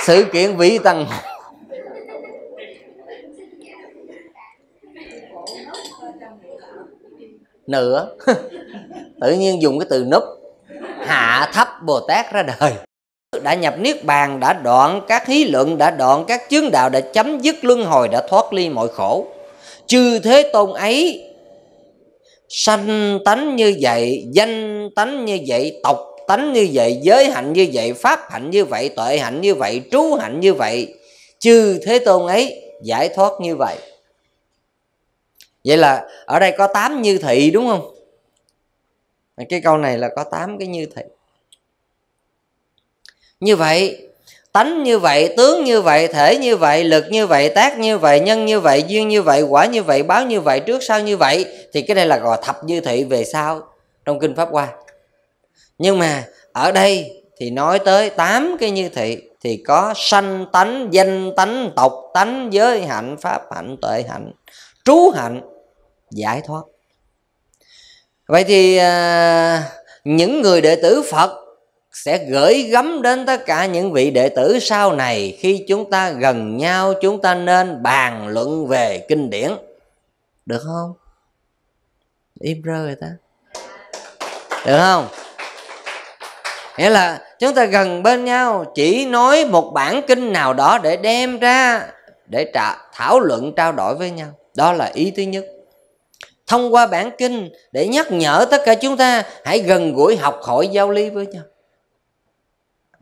sự kiện vĩ tầng nữa tự nhiên dùng cái từ núp hạ thấp bồ tát ra đời đã nhập Niết Bàn, đã đoạn các hí luận, đã đoạn các chướng đạo, đã chấm dứt luân hồi, đã thoát ly mọi khổ. Chư thế tôn ấy sanh tánh như vậy, danh tánh như vậy, tộc tánh như vậy, giới hạnh như vậy, pháp hạnh như vậy, tuệ hạnh như vậy, trú hạnh như vậy. Chư thế tôn ấy giải thoát như vậy. Vậy là ở đây có tám như thị đúng không? Cái câu này là có tám cái như thị như vậy tánh như vậy tướng như vậy thể như vậy lực như vậy tác như vậy nhân như vậy duyên như vậy quả như vậy báo như vậy trước sau như vậy thì cái đây là gọi thập như thị về sau trong kinh pháp hoa nhưng mà ở đây thì nói tới tám cái như thị thì có sanh tánh danh tánh tộc tánh giới hạnh pháp hạnh tuệ hạnh trú hạnh giải thoát vậy thì những người đệ tử phật sẽ gửi gắm đến tất cả những vị đệ tử sau này khi chúng ta gần nhau chúng ta nên bàn luận về kinh điển được không im rơi người ta được không nghĩa là chúng ta gần bên nhau chỉ nói một bản kinh nào đó để đem ra để trả, thảo luận trao đổi với nhau đó là ý thứ nhất thông qua bản kinh để nhắc nhở tất cả chúng ta hãy gần gũi học hỏi giao ly với nhau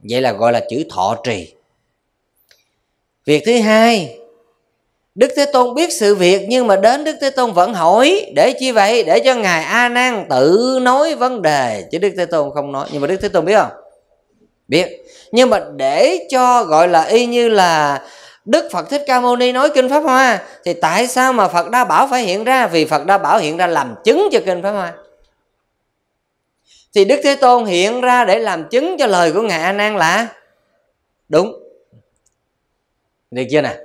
vậy là gọi là chữ thọ trì việc thứ hai đức thế tôn biết sự việc nhưng mà đến đức thế tôn vẫn hỏi để chi vậy để cho ngài a nan tự nói vấn đề chứ đức thế tôn không nói nhưng mà đức thế tôn biết không biết nhưng mà để cho gọi là y như là Đức Phật Thích Ca Mâu Ni nói kinh Pháp Hoa thì tại sao mà Phật đã Bảo phải hiện ra vì Phật đã Bảo hiện ra làm chứng cho kinh Pháp Hoa thì đức thế tôn hiện ra để làm chứng cho lời của ngài a nan là đúng được chưa nè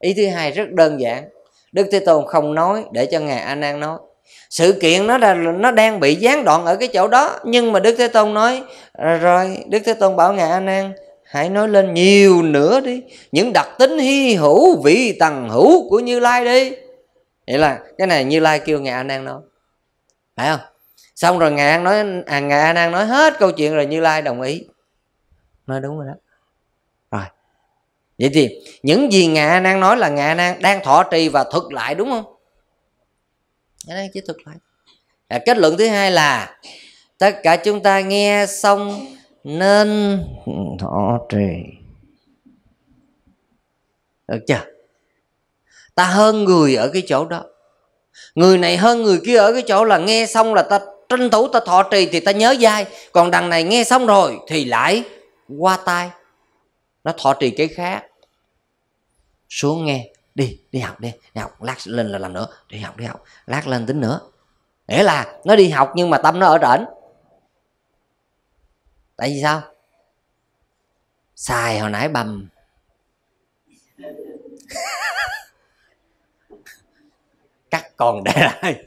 ý thứ hai rất đơn giản đức thế tôn không nói để cho ngài a nan nói sự kiện nó là nó đang bị gián đoạn ở cái chỗ đó nhưng mà đức thế tôn nói rồi đức thế tôn bảo ngài a nan hãy nói lên nhiều nữa đi những đặc tính hy hữu vị tầng hữu của như lai đi vậy là cái này như lai kêu ngài a nan nói phải không xong rồi an nói à an đang nói hết câu chuyện rồi như lai đồng ý nói đúng rồi đó rồi vậy thì những gì an đang nói là an đang đang thọ trì và thực lại đúng không ngạ đang chỉ thực lại à, kết luận thứ hai là tất cả chúng ta nghe xong nên thọ trì được chưa ta hơn người ở cái chỗ đó người này hơn người kia ở cái chỗ là nghe xong là ta tranh thủ ta thọ trì thì ta nhớ dai còn đằng này nghe xong rồi thì lại qua tai nó thọ trì cái khác xuống nghe đi đi học đi đi học lát lên là làm nữa đi học đi học lát lên tính nữa nghĩa là nó đi học nhưng mà tâm nó ở rảnh tại vì sao xài hồi nãy bầm cắt còn để lại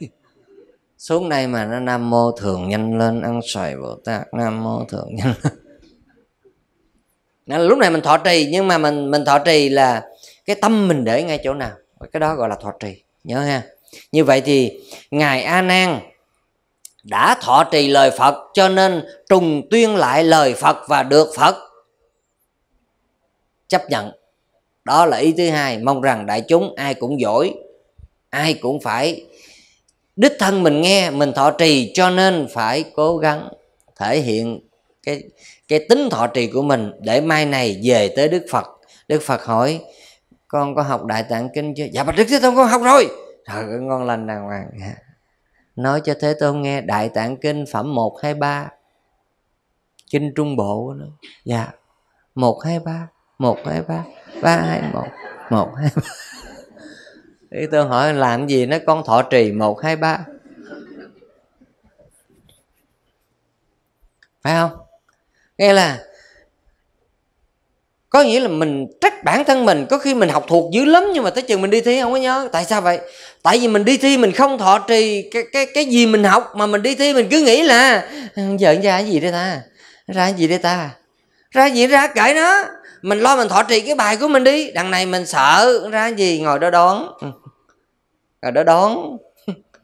xuống đây mà nó nam mô thường nhanh lên ăn xoài bồ tát nam mô thường nhanh lên nên lúc này mình thọ trì nhưng mà mình mình thọ trì là cái tâm mình để ngay chỗ nào cái đó gọi là thọ trì nhớ ha như vậy thì ngài a nan đã thọ trì lời phật cho nên trùng tuyên lại lời phật và được phật chấp nhận đó là ý thứ hai mong rằng đại chúng ai cũng giỏi ai cũng phải đích thân mình nghe mình thọ trì cho nên phải cố gắng thể hiện cái cái tính thọ trì của mình để mai này về tới Đức Phật Đức Phật hỏi con có học đại tạng kinh chưa dạ bạch đức thế tôn con học rồi trời ơi ngon lành đàng hoàng nói cho thế tôn nghe đại tạng kinh phẩm một hai ba kinh trung bộ nữa dạ một hai ba một hai ba ba hai một một hai ba thì tôi hỏi làm gì nó con thọ trì một hai ba Phải không? Nghe là có nghĩa là mình trách bản thân mình có khi mình học thuộc dữ lắm nhưng mà tới chừng mình đi thi không có nhớ tại sao vậy tại vì mình đi thi mình không thọ trì cái cái cái gì mình học mà mình đi thi mình cứ nghĩ là giờ ra cái gì đây ta ra cái gì đây ta ra gì ra cãi nó mình lo mình thọ trì cái bài của mình đi đằng này mình sợ ra gì ngồi đó đón ngồi đó đón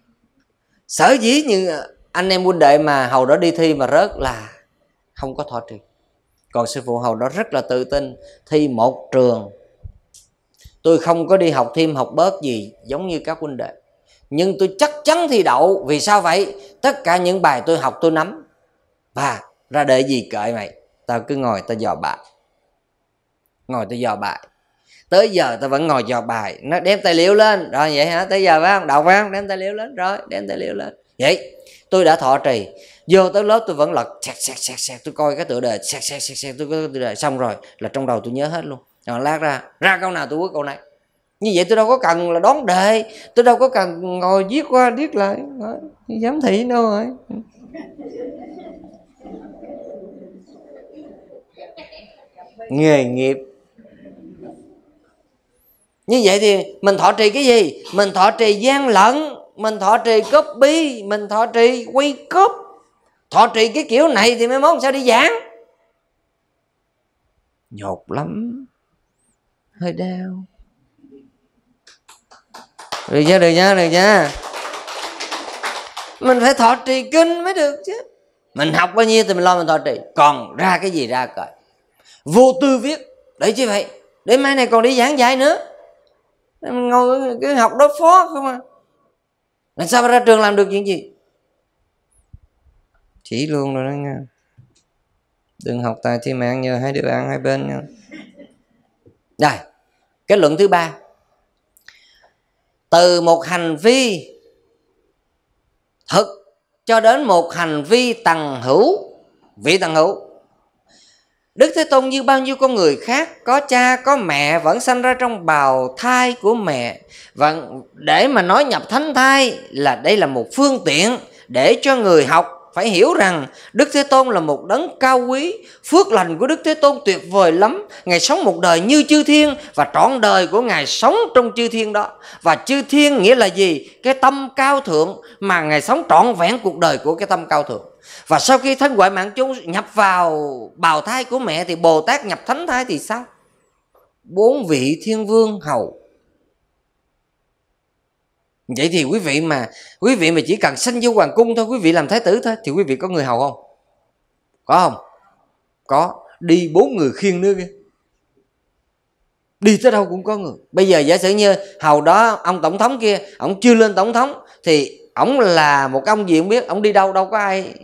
sở dĩ như anh em huynh đệ mà hầu đó đi thi mà rớt là không có thọ trì còn sư phụ hầu đó rất là tự tin thi một trường tôi không có đi học thêm học bớt gì giống như các huynh đệ nhưng tôi chắc chắn thi đậu vì sao vậy tất cả những bài tôi học tôi nắm và ra để gì kệ mày tao cứ ngồi tao dò bạn ngồi tôi dò bài tới giờ tôi vẫn ngồi dò bài nó đem tài liệu lên rồi vậy hả tới giờ phải không đọc phải không đem tài liệu lên rồi đem tài liệu lên vậy tôi đã thọ trì vô tới lớp tôi vẫn lật sạc sạc sạc sạc tôi coi cái tựa đề sạc sạc sạc sạc tôi coi tựa đề xong rồi là trong đầu tôi nhớ hết luôn rồi lát ra ra câu nào tôi quất câu này như vậy tôi đâu có cần là đón đề tôi đâu có cần ngồi viết qua viết lại giám thị đâu rồi nghề nghiệp như vậy thì mình thọ trì cái gì mình thọ trì gian lận mình thọ trì cướp copy mình thọ trì quy cướp thọ trì cái kiểu này thì mới mốt sao đi giảng nhột lắm hơi đau được chưa được chưa được chưa mình phải thọ trì kinh mới được chứ mình học bao nhiêu thì mình lo mình thọ trì còn ra cái gì ra cởi vô tư viết để chứ vậy để mai này còn đi giảng dạy nữa mình ngồi cái học đối phó không à làm sao mà ra trường làm được chuyện gì chỉ luôn rồi đó nha đừng học tài thi mạng nhờ hai đứa ăn hai bên nha rồi kết luận thứ ba từ một hành vi thực cho đến một hành vi tầng hữu vị tầng hữu Đức Thế Tôn như bao nhiêu con người khác có cha có mẹ vẫn sanh ra trong bào thai của mẹ và để mà nói nhập thánh thai là đây là một phương tiện để cho người học phải hiểu rằng Đức Thế Tôn là một đấng cao quý, phước lành của Đức Thế Tôn tuyệt vời lắm. Ngài sống một đời như chư thiên và trọn đời của Ngài sống trong chư thiên đó. Và chư thiên nghĩa là gì? Cái tâm cao thượng mà Ngài sống trọn vẹn cuộc đời của cái tâm cao thượng và sau khi thân ngoại mạng chúng nhập vào bào thai của mẹ thì bồ tát nhập thánh thai thì sao bốn vị thiên vương hầu vậy thì quý vị mà quý vị mà chỉ cần sanh vô hoàng cung thôi quý vị làm thái tử thôi thì quý vị có người hầu không có không có đi bốn người khiêng nữa kia đi tới đâu cũng có người bây giờ giả sử như hầu đó ông tổng thống kia ông chưa lên tổng thống thì ông là một ông gì không biết ông đi đâu đâu có ai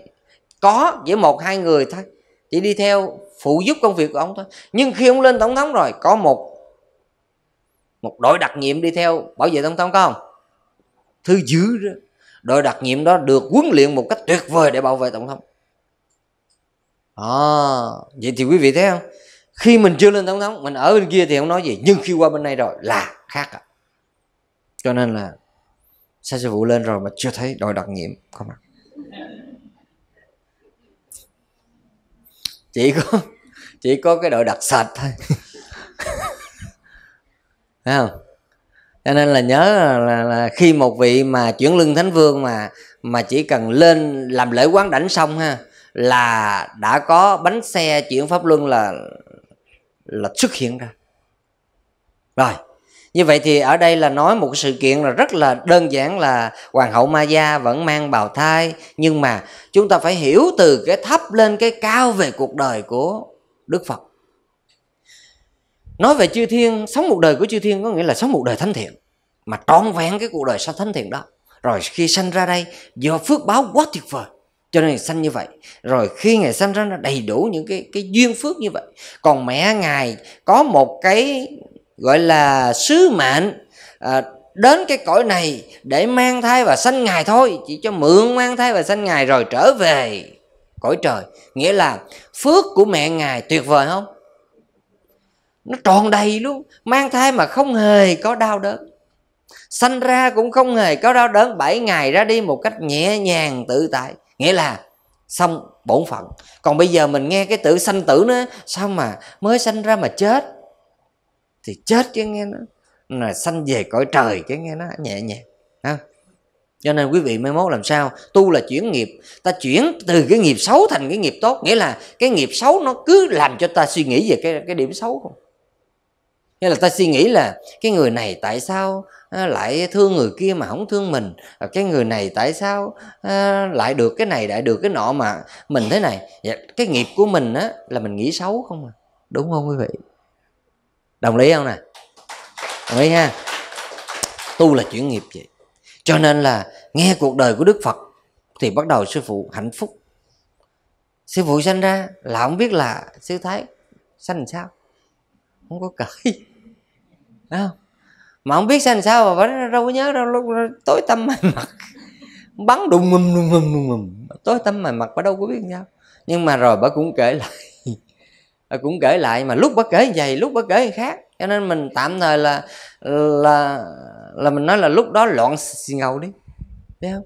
có chỉ một hai người thôi chỉ đi theo phụ giúp công việc của ông thôi nhưng khi ông lên tổng thống rồi có một một đội đặc nhiệm đi theo bảo vệ tổng thống có không thứ dữ đội đặc nhiệm đó được huấn luyện một cách tuyệt vời để bảo vệ tổng thống à, vậy thì quý vị thấy không khi mình chưa lên tổng thống mình ở bên kia thì không nói gì nhưng khi qua bên này rồi là khác à. cho nên là sao sư phụ lên rồi mà chưa thấy đội đặc nhiệm có mặt chỉ có chỉ có cái đội đặc sạch thôi thấy không cho nên là nhớ là, là, là khi một vị mà chuyển lưng thánh vương mà mà chỉ cần lên làm lễ quán đảnh xong ha là đã có bánh xe chuyển pháp luân là là xuất hiện ra rồi như vậy thì ở đây là nói một sự kiện là rất là đơn giản là hoàng hậu ma gia vẫn mang bào thai nhưng mà chúng ta phải hiểu từ cái thấp lên cái cao về cuộc đời của đức phật nói về chư thiên sống một đời của chư thiên có nghĩa là sống một đời thánh thiện mà trọn vẹn cái cuộc đời sau thánh thiện đó rồi khi sanh ra đây do phước báo quá tuyệt vời cho nên sanh như vậy rồi khi ngày sanh ra nó đầy đủ những cái cái duyên phước như vậy còn mẹ ngài có một cái gọi là sứ mệnh à, đến cái cõi này để mang thai và sanh ngài thôi chỉ cho mượn mang thai và sanh ngài rồi trở về cõi trời nghĩa là phước của mẹ ngài tuyệt vời không nó tròn đầy luôn mang thai mà không hề có đau đớn sanh ra cũng không hề có đau đớn bảy ngày ra đi một cách nhẹ nhàng tự tại nghĩa là xong bổn phận còn bây giờ mình nghe cái tự sanh tử nữa sao mà mới sanh ra mà chết thì chết chứ nghe nó là sanh về cõi trời chứ nghe nó nhẹ nhàng ha cho nên quý vị mai mốt làm sao tu là chuyển nghiệp ta chuyển từ cái nghiệp xấu thành cái nghiệp tốt nghĩa là cái nghiệp xấu nó cứ làm cho ta suy nghĩ về cái cái điểm xấu không nghĩa là ta suy nghĩ là cái người này tại sao à, lại thương người kia mà không thương mình cái người này tại sao à, lại được cái này lại được cái nọ mà mình thế này cái nghiệp của mình á là mình nghĩ xấu không à đúng không quý vị đồng lý không nè đồng ý ha tu là chuyển nghiệp vậy cho nên là nghe cuộc đời của đức phật thì bắt đầu sư phụ hạnh phúc sư phụ sanh ra là không biết là sư thái sanh sao không có cởi không mà không biết sanh sao mà vẫn đâu có nhớ đâu lúc tối tâm mày mặt bắn đùng mùm đùng mùm đùng mùm tối tâm mày mặt bà đâu có biết nhau nhưng mà rồi bà cũng kể lại cũng kể lại mà lúc bất kể vậy lúc bất kể khác cho nên mình tạm thời là là là mình nói là lúc đó loạn xì ngầu đi thấy không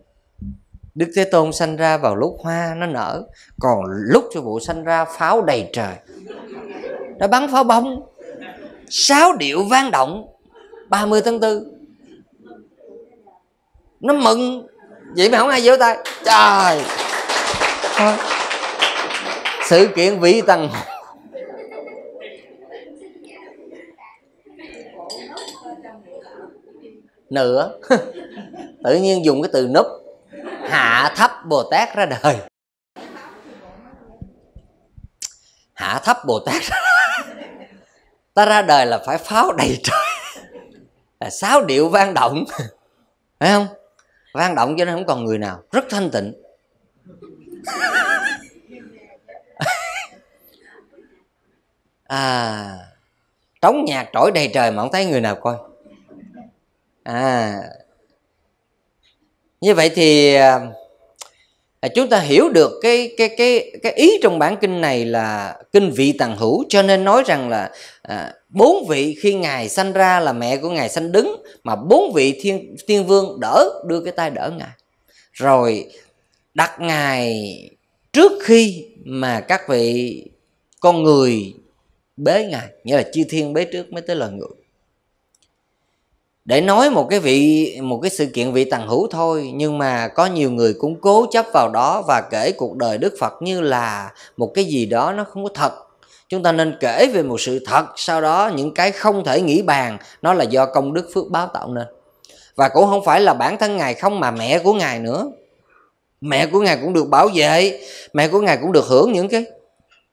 đức thế tôn sanh ra vào lúc hoa nó nở còn lúc cho vụ sanh ra pháo đầy trời nó bắn pháo bông sáu điệu vang động 30 tháng 4 nó mừng vậy mà không ai vỗ tay trời sự kiện vĩ tầng nữa tự nhiên dùng cái từ núp hạ thấp bồ tát ra đời hạ thấp bồ tát ta ra đời là phải pháo đầy trời là sáo điệu vang động phải không vang động cho nên không còn người nào rất thanh tịnh à trống nhạc trỗi đầy trời mà không thấy người nào coi à như vậy thì à, à, chúng ta hiểu được cái cái cái cái ý trong bản kinh này là kinh vị tàng hữu cho nên nói rằng là à, bốn vị khi ngài sanh ra là mẹ của ngài sanh đứng mà bốn vị thiên thiên vương đỡ đưa cái tay đỡ ngài rồi đặt ngài trước khi mà các vị con người bế ngài nghĩa là chư thiên bế trước mới tới loài người để nói một cái vị một cái sự kiện vị tàng hữu thôi nhưng mà có nhiều người cũng cố chấp vào đó và kể cuộc đời đức phật như là một cái gì đó nó không có thật chúng ta nên kể về một sự thật sau đó những cái không thể nghĩ bàn nó là do công đức phước báo tạo nên và cũng không phải là bản thân ngài không mà mẹ của ngài nữa mẹ của ngài cũng được bảo vệ mẹ của ngài cũng được hưởng những cái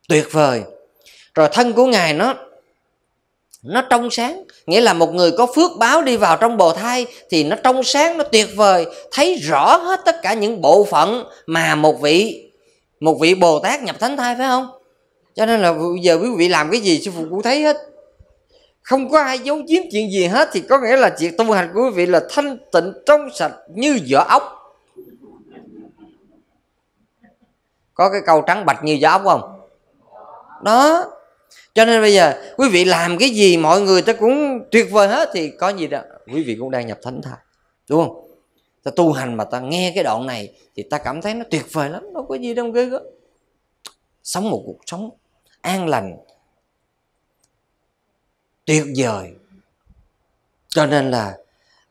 tuyệt vời rồi thân của ngài nó nó trong sáng nghĩa là một người có phước báo đi vào trong bồ thai thì nó trong sáng nó tuyệt vời thấy rõ hết tất cả những bộ phận mà một vị một vị bồ tát nhập thánh thai phải không cho nên là giờ quý vị làm cái gì sư phụ cũng thấy hết không có ai giấu giếm chuyện gì hết thì có nghĩa là chuyện tu hành của quý vị là thanh tịnh trong sạch như vỏ ốc có cái câu trắng bạch như vỏ ốc không đó cho nên bây giờ quý vị làm cái gì mọi người ta cũng tuyệt vời hết thì có gì đó quý vị cũng đang nhập thánh thai đúng không ta tu hành mà ta nghe cái đoạn này thì ta cảm thấy nó tuyệt vời lắm đâu có gì đâu ghê gớm sống một cuộc sống an lành tuyệt vời cho nên là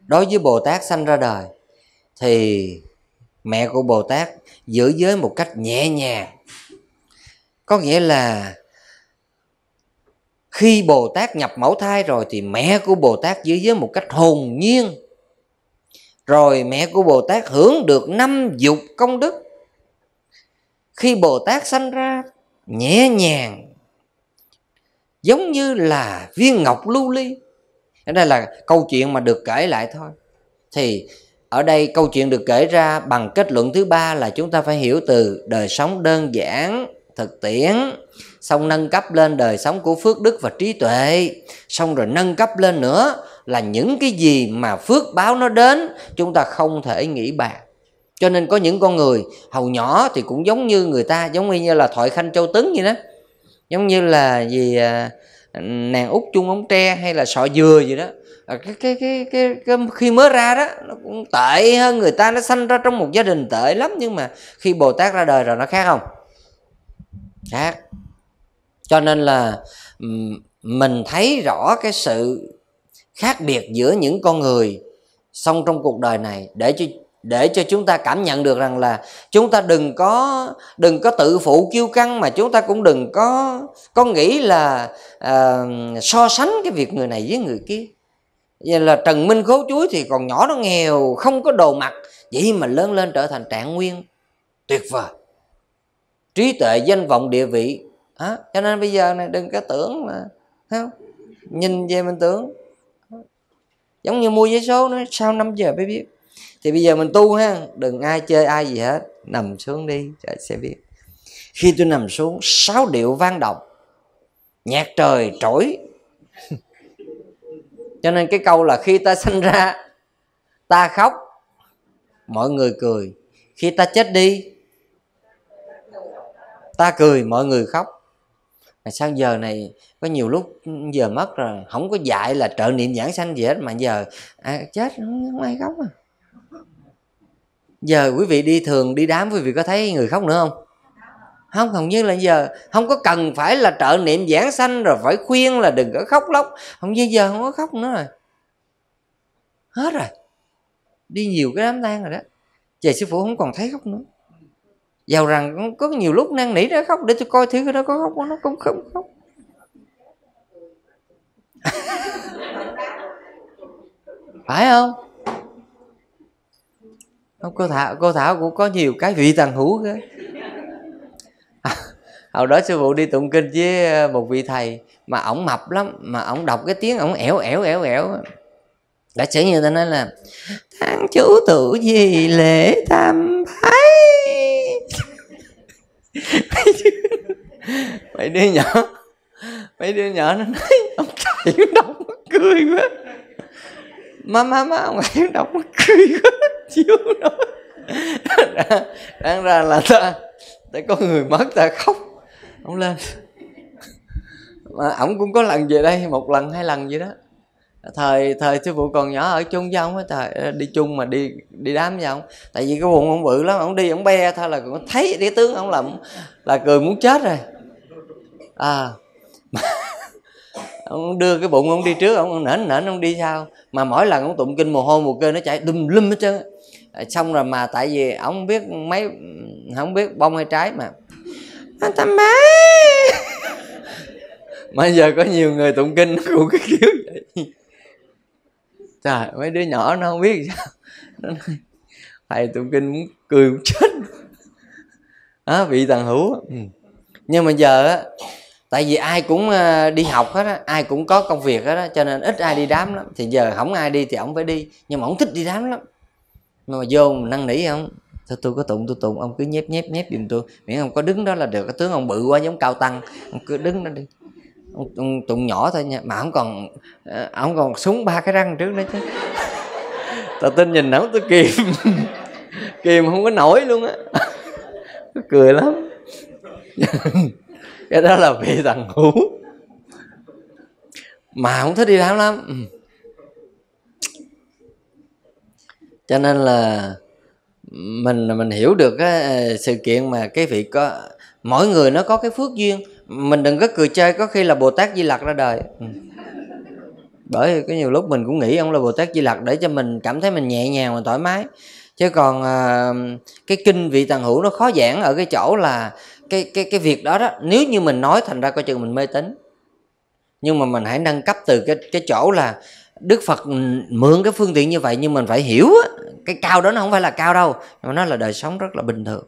đối với bồ tát sanh ra đời thì mẹ của bồ tát giữ giới một cách nhẹ nhàng có nghĩa là khi Bồ Tát nhập mẫu thai rồi thì mẹ của Bồ Tát giữ giới một cách hồn nhiên. Rồi mẹ của Bồ Tát hưởng được năm dục công đức. Khi Bồ Tát sanh ra nhẹ nhàng giống như là viên ngọc lưu ly. Đây là câu chuyện mà được kể lại thôi. Thì ở đây câu chuyện được kể ra bằng kết luận thứ ba là chúng ta phải hiểu từ đời sống đơn giản, thực tiễn xong nâng cấp lên đời sống của phước đức và trí tuệ xong rồi nâng cấp lên nữa là những cái gì mà phước báo nó đến chúng ta không thể nghĩ bạc. cho nên có những con người hầu nhỏ thì cũng giống như người ta giống như là thoại khanh châu tấn vậy đó giống như là gì à, nàng út chung ống tre hay là sọ dừa gì đó à, cái, cái cái cái cái khi mới ra đó nó cũng tệ hơn người ta nó sanh ra trong một gia đình tệ lắm nhưng mà khi bồ tát ra đời rồi nó khác không khác cho nên là mình thấy rõ cái sự khác biệt giữa những con người xong trong cuộc đời này để cho để cho chúng ta cảm nhận được rằng là chúng ta đừng có đừng có tự phụ kiêu căng mà chúng ta cũng đừng có có nghĩ là uh, so sánh cái việc người này với người kia vậy là trần minh khố chuối thì còn nhỏ nó nghèo không có đồ mặc vậy mà lớn lên trở thành trạng nguyên tuyệt vời trí tuệ danh vọng địa vị à, cho nên bây giờ này đừng có tưởng mà thấy không? nhìn về mình tưởng giống như mua giấy số nó sau 5 giờ mới biết thì bây giờ mình tu ha đừng ai chơi ai gì hết nằm xuống đi trời sẽ biết khi tôi nằm xuống sáu điệu vang động nhạc trời trỗi cho nên cái câu là khi ta sinh ra ta khóc mọi người cười khi ta chết đi ta cười mọi người khóc mà sao giờ này có nhiều lúc giờ mất rồi không có dạy là trợ niệm giảng sanh gì hết mà giờ à, chết không, không ai khóc à giờ quý vị đi thường đi đám quý vị có thấy người khóc nữa không không hầu như là giờ không có cần phải là trợ niệm giảng sanh rồi phải khuyên là đừng có khóc lóc không như giờ không có khóc nữa rồi hết rồi đi nhiều cái đám tang rồi đó về sư phụ không còn thấy khóc nữa giàu rằng có nhiều lúc năn nỉ nó khóc để tôi coi thử cái đó có khóc không nó cũng không khóc phải không không cô thảo cô thảo cũng có nhiều cái vị tần hữu cơ hồi đó sư phụ đi tụng kinh với ờ, một vị thầy mà ổng mập lắm mà ổng đọc cái tiếng ổng ẻo ẻo ẻo ẻo đã chữ như ta nói là tháng chủ tự gì lễ tam thái mấy đứa nhỏ mấy đứa nhỏ nó nói ông trời ông đọc nó cười quá má má má ông thầy ông đọc nó cười quá chiếu nổi đang ra là ta ta có người mất ta khóc ông lên mà ổng cũng có lần về đây một lần hai lần vậy đó thời thời sư phụ còn nhỏ ở chung với ông ấy, thời ờ, đi chung mà đi đi đám với ông tại vì cái bụng ông bự lắm ông đi ông be thôi là cũng thấy cái tướng ông làm là cười muốn chết rồi à ông đưa cái bụng ông đi trước ông nển nển ông đi sau mà mỗi lần ông tụng kinh mồ hôi mùa kê nó chảy đùm lum hết trơn ờ, xong rồi mà tại vì ông biết mấy không biết bông hay trái mà anh tâm má mà giờ có nhiều người tụng kinh cũng cái kiểu vậy trời mấy đứa nhỏ nó không biết sao nó nói thầy tụng kinh muốn cười muốn chết đó bị tàn hữu ừ. nhưng mà giờ á tại vì ai cũng ờ, đi học hết á ai cũng có công việc hết á cho nên ít ai đi đám lắm thì giờ không ai đi thì ổng phải đi nhưng mà ổng thích đi đám lắm mà vô mình năn nỉ không thôi tôi có tụng tôi tụng ông cứ nhép nhép nhép giùm tôi miễn ông có đứng đó là được tướng ông bự quá giống cao tăng ông cứ đứng đó đi ông tụng nhỏ thôi nha mà ông còn ờ, ông còn súng ba cái răng trước nữa chứ tao tin nhìn ổng tôi kìm kìm không có nổi luôn á cười lắm cái đó là bị thằng hú mà không thích đi làm lắm ừ. cho nên là mình mình hiểu được cái ờ, sự kiện mà cái vị có mỗi người nó có cái phước duyên mình đừng có cười chơi có khi là bồ tát di lặc ra đời ừ. Bởi vì có nhiều lúc mình cũng nghĩ ông là bồ tát di lặc để cho mình cảm thấy mình nhẹ nhàng và thoải mái chứ còn à, cái kinh vị tàng hữu nó khó giảng ở cái chỗ là cái cái cái việc đó đó nếu như mình nói thành ra coi chừng mình mê tín nhưng mà mình hãy nâng cấp từ cái cái chỗ là Đức Phật mượn cái phương tiện như vậy nhưng mình phải hiểu cái cao đó nó không phải là cao đâu mà nó là đời sống rất là bình thường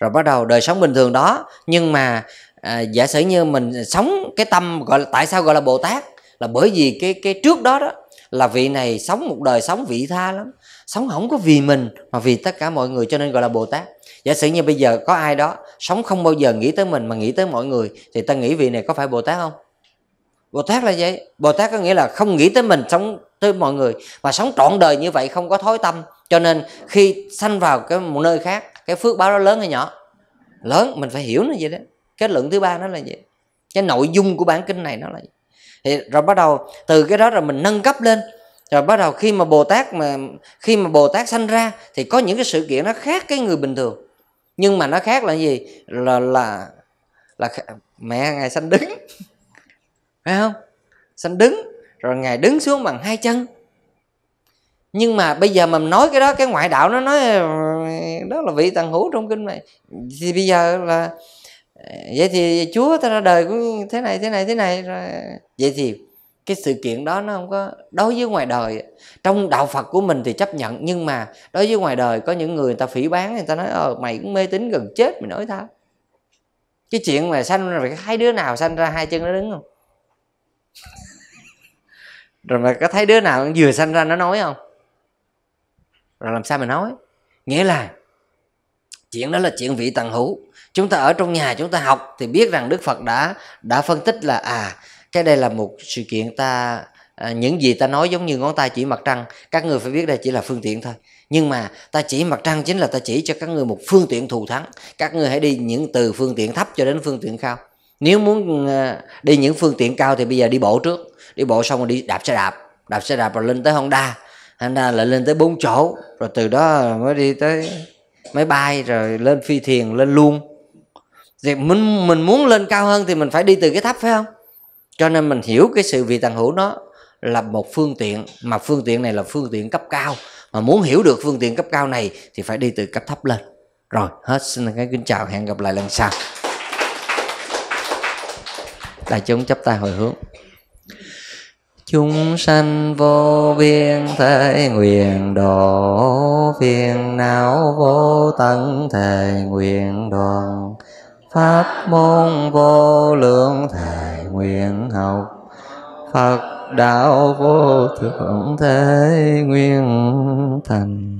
rồi bắt đầu đời sống bình thường đó nhưng mà à, giả sử như mình sống cái tâm gọi là tại sao gọi là bồ tát là bởi vì cái cái trước đó đó là vị này sống một đời sống vị tha lắm sống không có vì mình mà vì tất cả mọi người cho nên gọi là bồ tát giả sử như bây giờ có ai đó sống không bao giờ nghĩ tới mình mà nghĩ tới mọi người thì ta nghĩ vị này có phải bồ tát không bồ tát là vậy bồ tát có nghĩa là không nghĩ tới mình sống tới mọi người mà sống trọn đời như vậy không có thối tâm cho nên khi sanh vào cái một nơi khác cái phước báo đó lớn hay nhỏ lớn mình phải hiểu nó vậy đấy kết luận thứ ba nó là gì cái nội dung của bản kinh này nó là gì thì rồi bắt đầu từ cái đó rồi mình nâng cấp lên rồi bắt đầu khi mà bồ tát mà khi mà bồ tát sanh ra thì có những cái sự kiện nó khác cái người bình thường nhưng mà nó khác là gì là là là mẹ ngài sanh đứng phải không sanh đứng rồi ngài đứng xuống bằng hai chân nhưng mà bây giờ mà nói cái đó cái ngoại đạo nó nói ờ, đó là vị tần hữu trong kinh này thì bây giờ là vậy thì chúa ta ra đời cũng thế này thế này thế này rồi vậy thì cái sự kiện đó nó không có đối với ngoài đời trong đạo phật của mình thì chấp nhận nhưng mà đối với ngoài đời có những người người ta phỉ bán người ta nói ờ mày cũng mê tín gần chết mày nói tao cái chuyện mà sanh ra hai đứa nào sanh ra hai chân nó đứng không rồi mà có thấy đứa nào vừa sanh ra nó nói không rồi làm sao mà nói nghĩa là chuyện đó là chuyện vị tần hữu chúng ta ở trong nhà chúng ta học thì biết rằng đức phật đã đã phân tích là à cái đây là một sự kiện ta à, những gì ta nói giống như ngón tay chỉ mặt trăng các người phải biết đây chỉ là phương tiện thôi nhưng mà ta chỉ mặt trăng chính là ta chỉ cho các người một phương tiện thù thắng các người hãy đi những từ phương tiện thấp cho đến phương tiện cao nếu muốn à, đi những phương tiện cao thì bây giờ đi bộ trước đi bộ xong rồi đi đạp xe đạp đạp xe đạp rồi lên tới honda honda là lên tới bốn chỗ rồi từ đó mới đi tới máy bay rồi lên phi thuyền lên luôn thì mình mình muốn lên cao hơn thì mình phải đi từ cái thấp phải không cho nên mình hiểu cái sự vị tàng hữu nó là một phương tiện mà phương tiện này là phương tiện cấp cao mà muốn hiểu được phương tiện cấp cao này thì phải đi từ cấp thấp lên rồi hết xin cái kính chào hẹn gặp lại lần sau đại chúng chấp tay hồi hướng chúng sanh vô biên thể nguyện độ phiền não vô tận thể nguyện đoàn pháp môn vô lượng thệ nguyện học phật đạo vô thượng thế nguyên thành